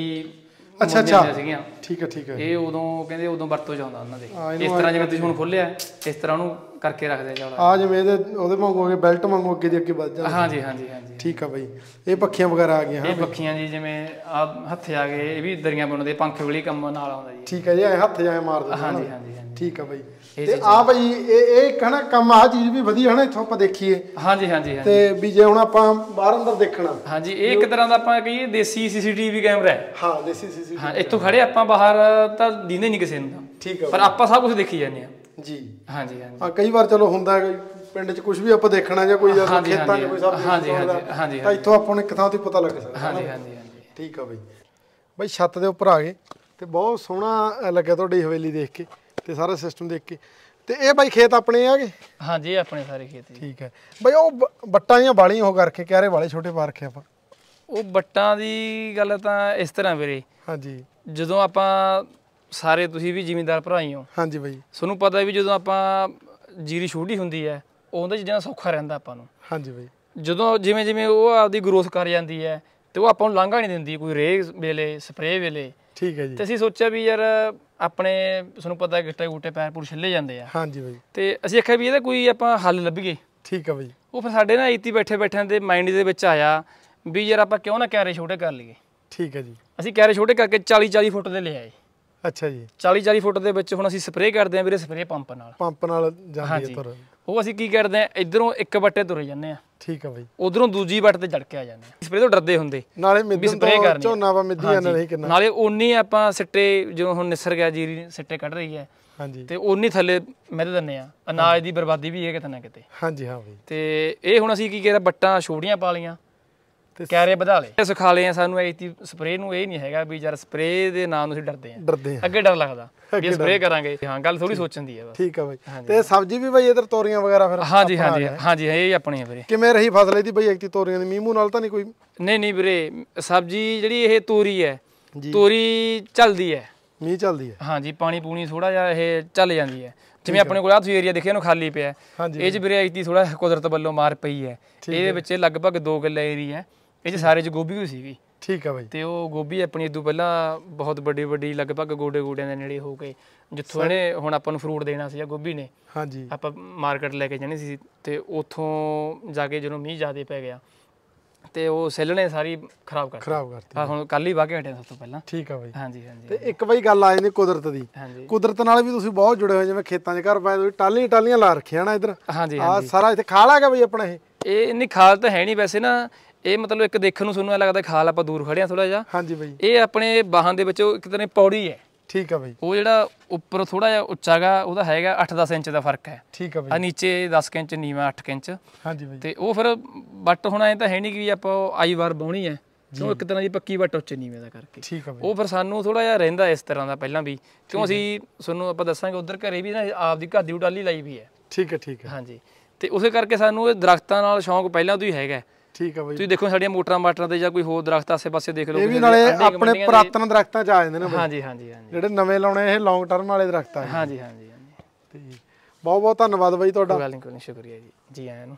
ਅੱਛਾ ਅੱਛਾ ਸੀਗੀਆਂ ਠੀਕ ਹੈ ਠੀਕ ਹੈ ਇਹ ਉਦੋਂ ਕਹਿੰਦੇ ਉਦੋਂ ਵਰਤੋਂ ਆਉਂਦਾ ਉਹਨਾਂ ਦੇ ਇਸ ਤਰ੍ਹਾਂ ਜਿਵੇਂ ਤੁਸੀਂ ਹੁਣ ਖੋਲਿਆ ਇਸ ਤਰ੍ਹਾਂ ਉਹਨੂੰ ਕਰਕੇ ਰੱਖਦੇ ਚੌੜਾ ਆ ਜਿਵੇਂ ਇਹਦੇ ਉਹਦੇ ਵਾਂਗੂ ਅੱਗੇ ਬੈਲਟ ਵਾਂਗੂ ਅੱਗੇ ਦੀ ਅੱਗੇ ਵੱਜ ਜਾਂਦਾ ਹਾਂਜੀ ਹਾਂਜੀ ਹਾਂਜੀ ਠੀਕ ਆ ਬਾਈ ਇਹ ਪੱਖੀਆਂ ਵਗੈਰਾ ਆ ਗਈਆਂ ਹਾਂ ਇਹ ਪੱਖੀਆਂ ਜੀ ਜਿਵੇਂ ਆ ਹੱਥੇ ਆ ਗਏ ਇਹ ਵੀ ਦਰੀਆਂ ਬੁਣਦੇ ਪੰਖੇ ਵਾਲੀ ਕੰਮ ਨਾਲ ਆਉਂਦਾ ਜੀ ਠੀਕ ਹੈ ਜੀ ਆਏ ਹੱਥ ਜਾਏ ਮਾਰਦੇ ਹਾਂਜੀ ਹਾਂਜੀ ਠੀਕ ਆ ਬਾਈ ਤੇ ਆ ਬਾਈ ਇਹ ਇਹ ਕਹਣਾ ਕੰਮ ਆ ਚੀਜ਼ ਵੀ ਵਧੀਆ ਹਨਾ ਇੱਥੋਂ ਆਪਾਂ ਦੇਖੀਏ ਹਾਂਜੀ ਹਾਂਜੀ ਤੇ ਵੀ ਜੇ ਹੁਣ ਆਪਾਂ ਬਾਹਰ ਅੰਦਰ ਦੇਖਣਾ ਹਾਂਜੀ ਇਹ ਇੱਕ ਤਰ੍ਹਾਂ ਦਾ ਆਪਾਂ ਕਹੀਏ ਦੇਸੀ ਸੀਸੀਟੀਵੀ ਕੈਮਰਾ ਹੈ ਹਾਂ ਦੇਸੀ ਸੀਸੀਟੀਵੀ ਹਾਂ ਇੱਥੋਂ ਖੜੇ ਆਪਾਂ ਬਾਹਰ ਤਾਂ ਦਿਨੇ ਨਹੀਂ ਕਿਸੇ ਨੂੰ ਠੀਕ ਆ ਪਰ ਆਪਾਂ ਸਭ ਕੁਝ ਦੇਖੀ ਜਾਂਦੇ ਆ ਜੀ ਹਾਂਜੀ ਹਾਂਜੀ ਹਾਂ ਕਈ ਵਾਰ ਚਲੋ ਹੁੰਦਾ ਹੈ ਪਿੰਡ 'ਚ ਕੁਝ ਵੀ ਆਪਾਂ ਦੇਖਣਾ ਜਾਂ ਕੋਈ ਜਾਂ ਖੇਤਾਂ 'ਚ ਕੋਈ ਸਭ ਹਾਂਜੀ ਹਾਂਜੀ ਤਾਂ ਇੱਥੋਂ ਆਪਾਂ ਨੂੰ ਇੱਕ ਥਾਂ ਤੇ ਪਤਾ ਲੱਗ ਸਕਦਾ ਹਾਂਜੀ ਹਾਂਜੀ ਹਾਂਜੀ ਠੀਕ ਆ ਬਈ ਬਈ ਛੱਤ ਦੇ ਉੱਪਰ ਆ ਗਏ ਤੇ ਬਹੁਤ ਸੋਹਣਾ ਲੱਗਿਆ ਤੁਹਾਡੀ ਹਵੇਲੀ ਦੇਖ ਕੇ ਤੇ ਸਾਰਾ ਸਿਸਟਮ ਦੇਖ ਕੇ ਤੇ ਇਹ ਬਾਈ ਖੇਤ ਆਪਣੇ ਆਗੇ ਹਾਂਜੀ ਆਪਣੇ ਸਾਰੇ ਖੇਤ ਠੀਕ ਹੈ ਬਾਈ ਉਹ ਬੱਟਾਂ ਜਾਂ ਵਾਲੀਆਂ ਉਹ ਕਰਕੇ ਕਿਆਰੇ ਵਾਲੇ ਛੋਟੇ ਪਾ ਰੱਖੇ ਆਪਾਂ ਉਹ ਬੱਟਾਂ ਦੀ ਗੱਲ ਤਾਂ ਇਸ ਤਰ੍ਹਾਂ ਵੀਰੇ ਹਾਂਜੀ ਜਦੋਂ ਆਪਾਂ ਸਾਰੇ ਤੁਸੀਂ ਵੀ ਜ਼ਿਮੀਂਦਾਰ ਭਰਾ ਹੀ ਹੋ ਹਾਂਜੀ ਬਾਈ ਤੁਹਾਨੂੰ ਪਤਾ ਵੀ ਜਦੋਂ ਆਪਾਂ ਜੀਰੀ ਛੋਟੀ ਹੁੰਦੀ ਹੈ ਉਹਦੇ ਚੀਜ਼ਾਂ ਸੌਖਾ ਰਹਿੰਦਾ ਆਪਾਂ ਨੂੰ ਹਾਂਜੀ ਬਾਈ ਜਦੋਂ ਜਿਵੇਂ ਜਿਵੇਂ ਉਹ ਆਪਦੀ ਗਰੋਥ ਕਰ ਜਾਂਦੀ ਹੈ ਤੇ ਉਹ ਆਪਾਂ ਨੂੰ ਲਾਂਘਾ ਨਹੀਂ ਦਿੰਦੀ ਕੋਈ ਰੇਗ ਵੇਲੇ ਸਪਰੇ ਵੇਲੇ ਠੀਕ ਹੈ ਜੀ ਤੇ ਅਸੀਂ ਸੋਚਿਆ ਵੀ ਯਾਰ ਆਪਣੇ ਤੁਹਾਨੂੰ ਪਤਾ ਹੈ ਗਿੱਟੇ ਉਟੇ ਪੈਰ ਪੂਰ ਛਿੱਲੇ ਜਾਂਦੇ ਆ ਹਾਂਜੀ ਬਾਈ ਤੇ ਅਸੀਂ ਅੱਖਾਂ ਵੀ ਇਹਦਾ ਕੋਈ ਆਪਾਂ ਹੱਲ ਲੱਭੀਏ ਠੀਕ ਹੈ ਬਾਈ ਉਹ ਫਿਰ ਸਾਡੇ ਨਾਲ ਇੱਥੇ ਬੈਠੇ ਬੈਠਿਆਂ ਦੇ ਮਾਈਂਡ ਦੇ ਵਿੱਚ ਆਇਆ ਵੀ ਯਾਰ ਆਪਾਂ ਕਿਉਂ ਨਾ ਕੈਰੇ ਛੋਟੇ ਕਰ ਲਈਏ ਠੀਕ ਹੈ ਜੀ ਅਸੀਂ ਕੈਰੇ ਛੋਟੇ ਕਰਕੇ 40 40 ਫੁੱਟ ਦੇ ਲੈ ਆਏ ਅੱਛਾ ਜੀ 40 40 ਫੁੱਟ ਦੇ ਵਿੱਚ ਹੁਣ ਅਸੀਂ ਸਪਰੇਅ ਕਰਦੇ ਆਂ ਵੀਰੇ ਸਪਰੇਅ ਪੰਪ ਨਾਲ ਪੰਪ ਨਾਲ ਜਾਂਦੀ ਹੈ ਪਰ ਉਹ ਅਸੀਂ ਕੀ ਕਰਦੇ ਆ ਇਧਰੋਂ ਇੱਕ ਬੱਟੇ ਤੁਰੇ ਜਾਂਦੇ ਆ ਠੀਕ ਆ ਬਾਈ ਉਧਰੋਂ ਦੂਜੀ ਬੱਟ ਤੇ ਜੜ ਕੇ ਆ ਜਾਂਦੇ ਆ ਸਪਰੇ ਤੋਂ ਡਰਦੇ ਹੁੰਦੇ ਨਾਲੇ ਮਿੱਧੀ ਤੋਂ ਝੋਨਾ ਵਾ ਮਿੱਧੀ ਨਾਲ ਨਹੀਂ ਕਿੰਨਾ ਨਾਲੇ ਉਨੀ ਆਪਾਂ ਸਿੱਟੇ ਜਿਵੇਂ ਹੁਣ ਨਿਸਰ ਗਿਆ ਜੀਰੀ ਸਿੱਟੇ ਕੱਢ ਰਹੀ ਹੈ ਹਾਂਜੀ ਤੇ ਉਨੀ ਥੱਲੇ ਮਿੱਦ ਦਿੰਨੇ ਆ ਅਨਾਜ ਦੀ ਬਰਬਾਦੀ ਵੀ ਹੈ ਕਿਤੇ ਨਾ ਕਿਤੇ ਹਾਂਜੀ ਹਾਂ ਬਾਈ ਤੇ ਇਹ ਹੁਣ ਅਸੀਂ ਕੀ ਕੀਤਾ ਬੱਟਾਂ ਛੋੜੀਆਂ ਪਾ ਲੀਆਂ ਕਿਆਰੇ ਵਧਾ ਲਏ ਸੁਖਾ ਲਏ ਸਾਨੂੰ ਐਤੀ ਸਪਰੇ ਨੂੰ ਇਹ ਨਹੀਂ ਹੈਗਾ ਵੀ ਯਾਰ ਸਪਰੇ ਦੇ ਨਾਮ ਨੂੰ ਅਸੀਂ ਡਰਦੇ ਆ ਡਰਦੇ ਆ ਅੱਗੇ ਡਰ ਲੱਗਦਾ ਵੀ ਸਪਰੇ ਕਰਾਂਗੇ ਹਾਂ ਗੱਲ ਥੋੜੀ ਸੋਚਣ ਦੀ ਹੈ ਬਸ ਠੀਕ ਆ ਬਾਈ ਤੇ ਸਬਜ਼ੀ ਵੀ ਬਾਈ ਇਧਰ ਤੋਰੀਆਂ ਵਗੈਰਾ ਫਿਰ ਹਾਂਜੀ ਹਾਂਜੀ ਹਾਂਜੀ ਇਹ ਆਪਣੀ ਹੈ ਵੀਰੇ ਕਿਵੇਂ ਰਹੀ ਫਸਲ ਇਹਦੀ ਬਾਈ ਐਤੀ ਤੋਰੀਆਂ ਦੀ ਮੀਮੂ ਨਾਲ ਤਾਂ ਨਹੀਂ ਕੋਈ ਨਹੀਂ ਨਹੀਂ ਵੀਰੇ ਸਬਜ਼ੀ ਜਿਹੜੀ ਇਹ ਤੋਰੀ ਹੈ ਤੋਰੀ ਚੱਲਦੀ ਹੈ ਮੀਂਹ ਚੱਲਦੀ ਹੈ ਹਾਂਜੀ ਪਾਣੀ ਪੂਣੀ ਥੋੜਾ ਜਿਹਾ ਇਹ ਚੱਲ ਜਾਂਦੀ ਹੈ ਜਿਵੇਂ ਆਪਣੇ ਕੋਲ ਆ ਤੁਸੀਂ ਏਰੀਆ ਦੇਖਿਆ ਇਹਨੂੰ ਖਾਲੀ ਪਿਆ ਇਹ ਜਿਹੜੀ ਵੀਰੇ ਐਤੀ ਥੋੜਾ ਕੁਦਰਤ ਵੱਲੋਂ ਮਾਰ ਪਈ ਹੈ ਇਹਦੇ ਵਿੱਚ ਲਗਭਗ 2 ਕਿੱਲੇ ਏਰੀਆ ਹੈ ਇਹ ਸਾਰੇ 'ਚ ਗੋਭੀ ਹੋਈ ਸੀਗੀ ਠੀਕ ਆ ਬਾਈ ਤੇ ਉਹ ਗੋਭੀ ਆਪਣੀ ਇਦੋਂ ਪਹਿਲਾਂ ਬਹੁਤ ਵੱਡੀ ਵੱਡੀ ਲਗਭਗ ਗੋਡੇ ਗੋਡਿਆਂ ਦੇ ਨੇੜੇ ਹੋ ਕੇ ਜਿੱਥੋਂ ਇਹਨੇ ਹੁਣ ਆਪਾਂ ਨੂੰ ਫਰੂਟ ਦੇਣਾ ਸੀ ਆ ਗੋਭੀ ਨੇ ਹਾਂਜੀ ਆਪਾਂ ਮਾਰਕੀਟ ਲੈ ਕੇ ਜਾਣੀ ਸੀ ਤੇ ਉਥੋਂ ਜਾ ਕੇ ਜਦੋਂ ਮੀਂਹ ਜ਼ਿਆਦੇ ਪੈ ਗਿਆ ਤੇ ਉਹ ਸੈਲਣੇ ਸਾਰੀ ਖਰਾਬ ਕਰਤੀ ਖਰਾਬ ਕਰਤੀ ਹਾਂ ਹੁਣ ਕੱਲ ਹੀ ਵਾਕੇ ਹਟੇ ਸਭ ਤੋਂ ਪਹਿਲਾਂ ਠੀਕ ਆ ਬਾਈ ਹਾਂਜੀ ਹਾਂਜੀ ਤੇ ਇੱਕ ਬਾਈ ਗੱਲ ਆ ਜਾਂਦੀ ਕੁਦਰਤ ਦੀ ਕੁਦਰਤ ਨਾਲ ਵੀ ਤੁਸੀਂ ਬਹੁਤ ਜੁੜੇ ਹੋਏ ਜਿਵੇਂ ਖੇਤਾਂ 'ਚ ਘਰ ਪਾਏ ਤੁਸੀਂ ਟਾਲੀ ਟਾਲੀਆਂ ਲਾ ਰੱਖਿਆ ਨਾ ਇਧਰ ਹਾਂਜੀ ਹਾਂਜੀ ਆ ਸਾਰਾ ਇੱਥੇ ਖਾਲ ਹੈਗਾ ਬਾਈ ਆਪਣਾ ਇਹ ਇਹ ਇੰਨੀ ਖਾਲ ਤਾਂ ਹੈ ਨਹੀਂ ਵੈਸੇ ਨਾ ਇਹ ਮਤਲਬ ਇੱਕ ਦੇਖਣ ਨੂੰ ਤੁਹਾਨੂੰ ਲੱਗਦਾ ਖਾਲ ਆਪਾਂ ਦੂਰ ਖੜੇ ਆ ਥੋੜਾ ਜਿਹਾ ਹਾਂਜੀ ਬਾਈ ਇਹ ਆਪਣੇ ਬਾਹਾਂ ਦੇ ਵਿੱਚੋਂ ਇੱਕ ਤਰ੍ਹਾਂ ਪੌੜੀ ਹੈ ਠੀਕ ਆ ਬਾਈ ਉਹ ਜਿਹੜਾ ਉੱਪਰ ਥੋੜਾ ਜਿਹਾ ਉੱਚਾਗਾ ਉਹਦਾ ਹੈਗਾ 8-10 ਇੰਚ ਦਾ ਫਰਕ ਹੈ ਠੀਕ ਆ ਬਾਈ ਆ ਨੀਚੇ 10 ਇੰਚ ਨੀਵਾ 8 ਇੰਚ ਹਾਂਜੀ ਬਾਈ ਤੇ ਉਹ ਫਿਰ ਬੱਟ ਹੋਣਾ ਇਹ ਤਾਂ ਹੈ ਨਹੀਂ ਕਿ ਆਪਾਂ ਆਈ ਵਾਰ ਬਾਉਣੀ ਹੈ ਉਹ ਇੱਕ ਤਰ੍ਹਾਂ ਦੀ ਪੱਕੀ ਵੱਟ ਉੱਚੇ ਨੀਵੇਂ ਦਾ ਕਰਕੇ ਠੀਕ ਆ ਬਾਈ ਉਹ ਫਿਰ ਸਾਨੂੰ ਥੋੜਾ ਜਿਹਾ ਰਹਿੰਦਾ ਇਸ ਤਰ੍ਹਾਂ ਦਾ ਪਹਿਲਾਂ ਵੀ ਕਿਉਂ ਅਸੀਂ ਤੁਹਾਨੂੰ ਆਪਾਂ ਦੱਸਾਂਗੇ ਉਧਰ ਘਰੇ ਵੀ ਨਾ ਆਪ ਦੀ ਘਰ ਦੀ ਉਡਾਲੀ ਲਾਈ ਵੀ ਹੈ ਠੀਕ ਹੈ ਠੀਕ ਹੈ ਹਾਂਜੀ ਤੇ ਉਸੇ ਕਰਕੇ ਸਾਨੂੰ ਇਹ ਦਰਖਤਾਂ ਨਾਲ ਸ਼ੌਂਕ ਪਹਿਲਾਂ ਤੋਂ ਹੀ ਹੈਗਾ ਠੀਕ ਆ ਬਾਈ ਤੁਸੀਂ ਦੇਖੋ ਸਾਡੀਆਂ ਮੋਟਰਾਂ ਮਾਟਰਾਂ ਤੇ ਜਾਂ ਕੋਈ ਹੋਰ ਦਰਖਤ ਆਸੇ-ਪਾਸੇ ਦੇਖ ਲਓ ਇਹ ਵੀ ਨਾਲੇ ਆਪਣੇ ਪ੍ਰਾਤਨ ਦਰਖਤਾਂ ਚ ਆ ਜਾਂਦੇ ਨੇ ਬਾਈ ਹਾਂਜੀ ਹਾਂਜੀ ਹਾਂਜੀ ਜਿਹੜੇ ਨਵੇਂ ਲਾਉਣੇ ਇਹ ਲੌਂਗ ਟਰਮ ਵਾਲੇ ਦਰਖਤ ਆ ਹਾਂਜੀ ਹਾਂਜੀ ਹਾਂਜੀ ਬਹੁਤ ਬਹੁਤ ਧੰਨਵਾਦ ਬਾਈ ਤੁਹਾਡਾ ਕੋਈ ਗੱਲ ਨਹੀਂ ਸ਼ੁਕਰੀਆ ਜੀ ਜੀ ਆਇਆਂ ਨੂੰ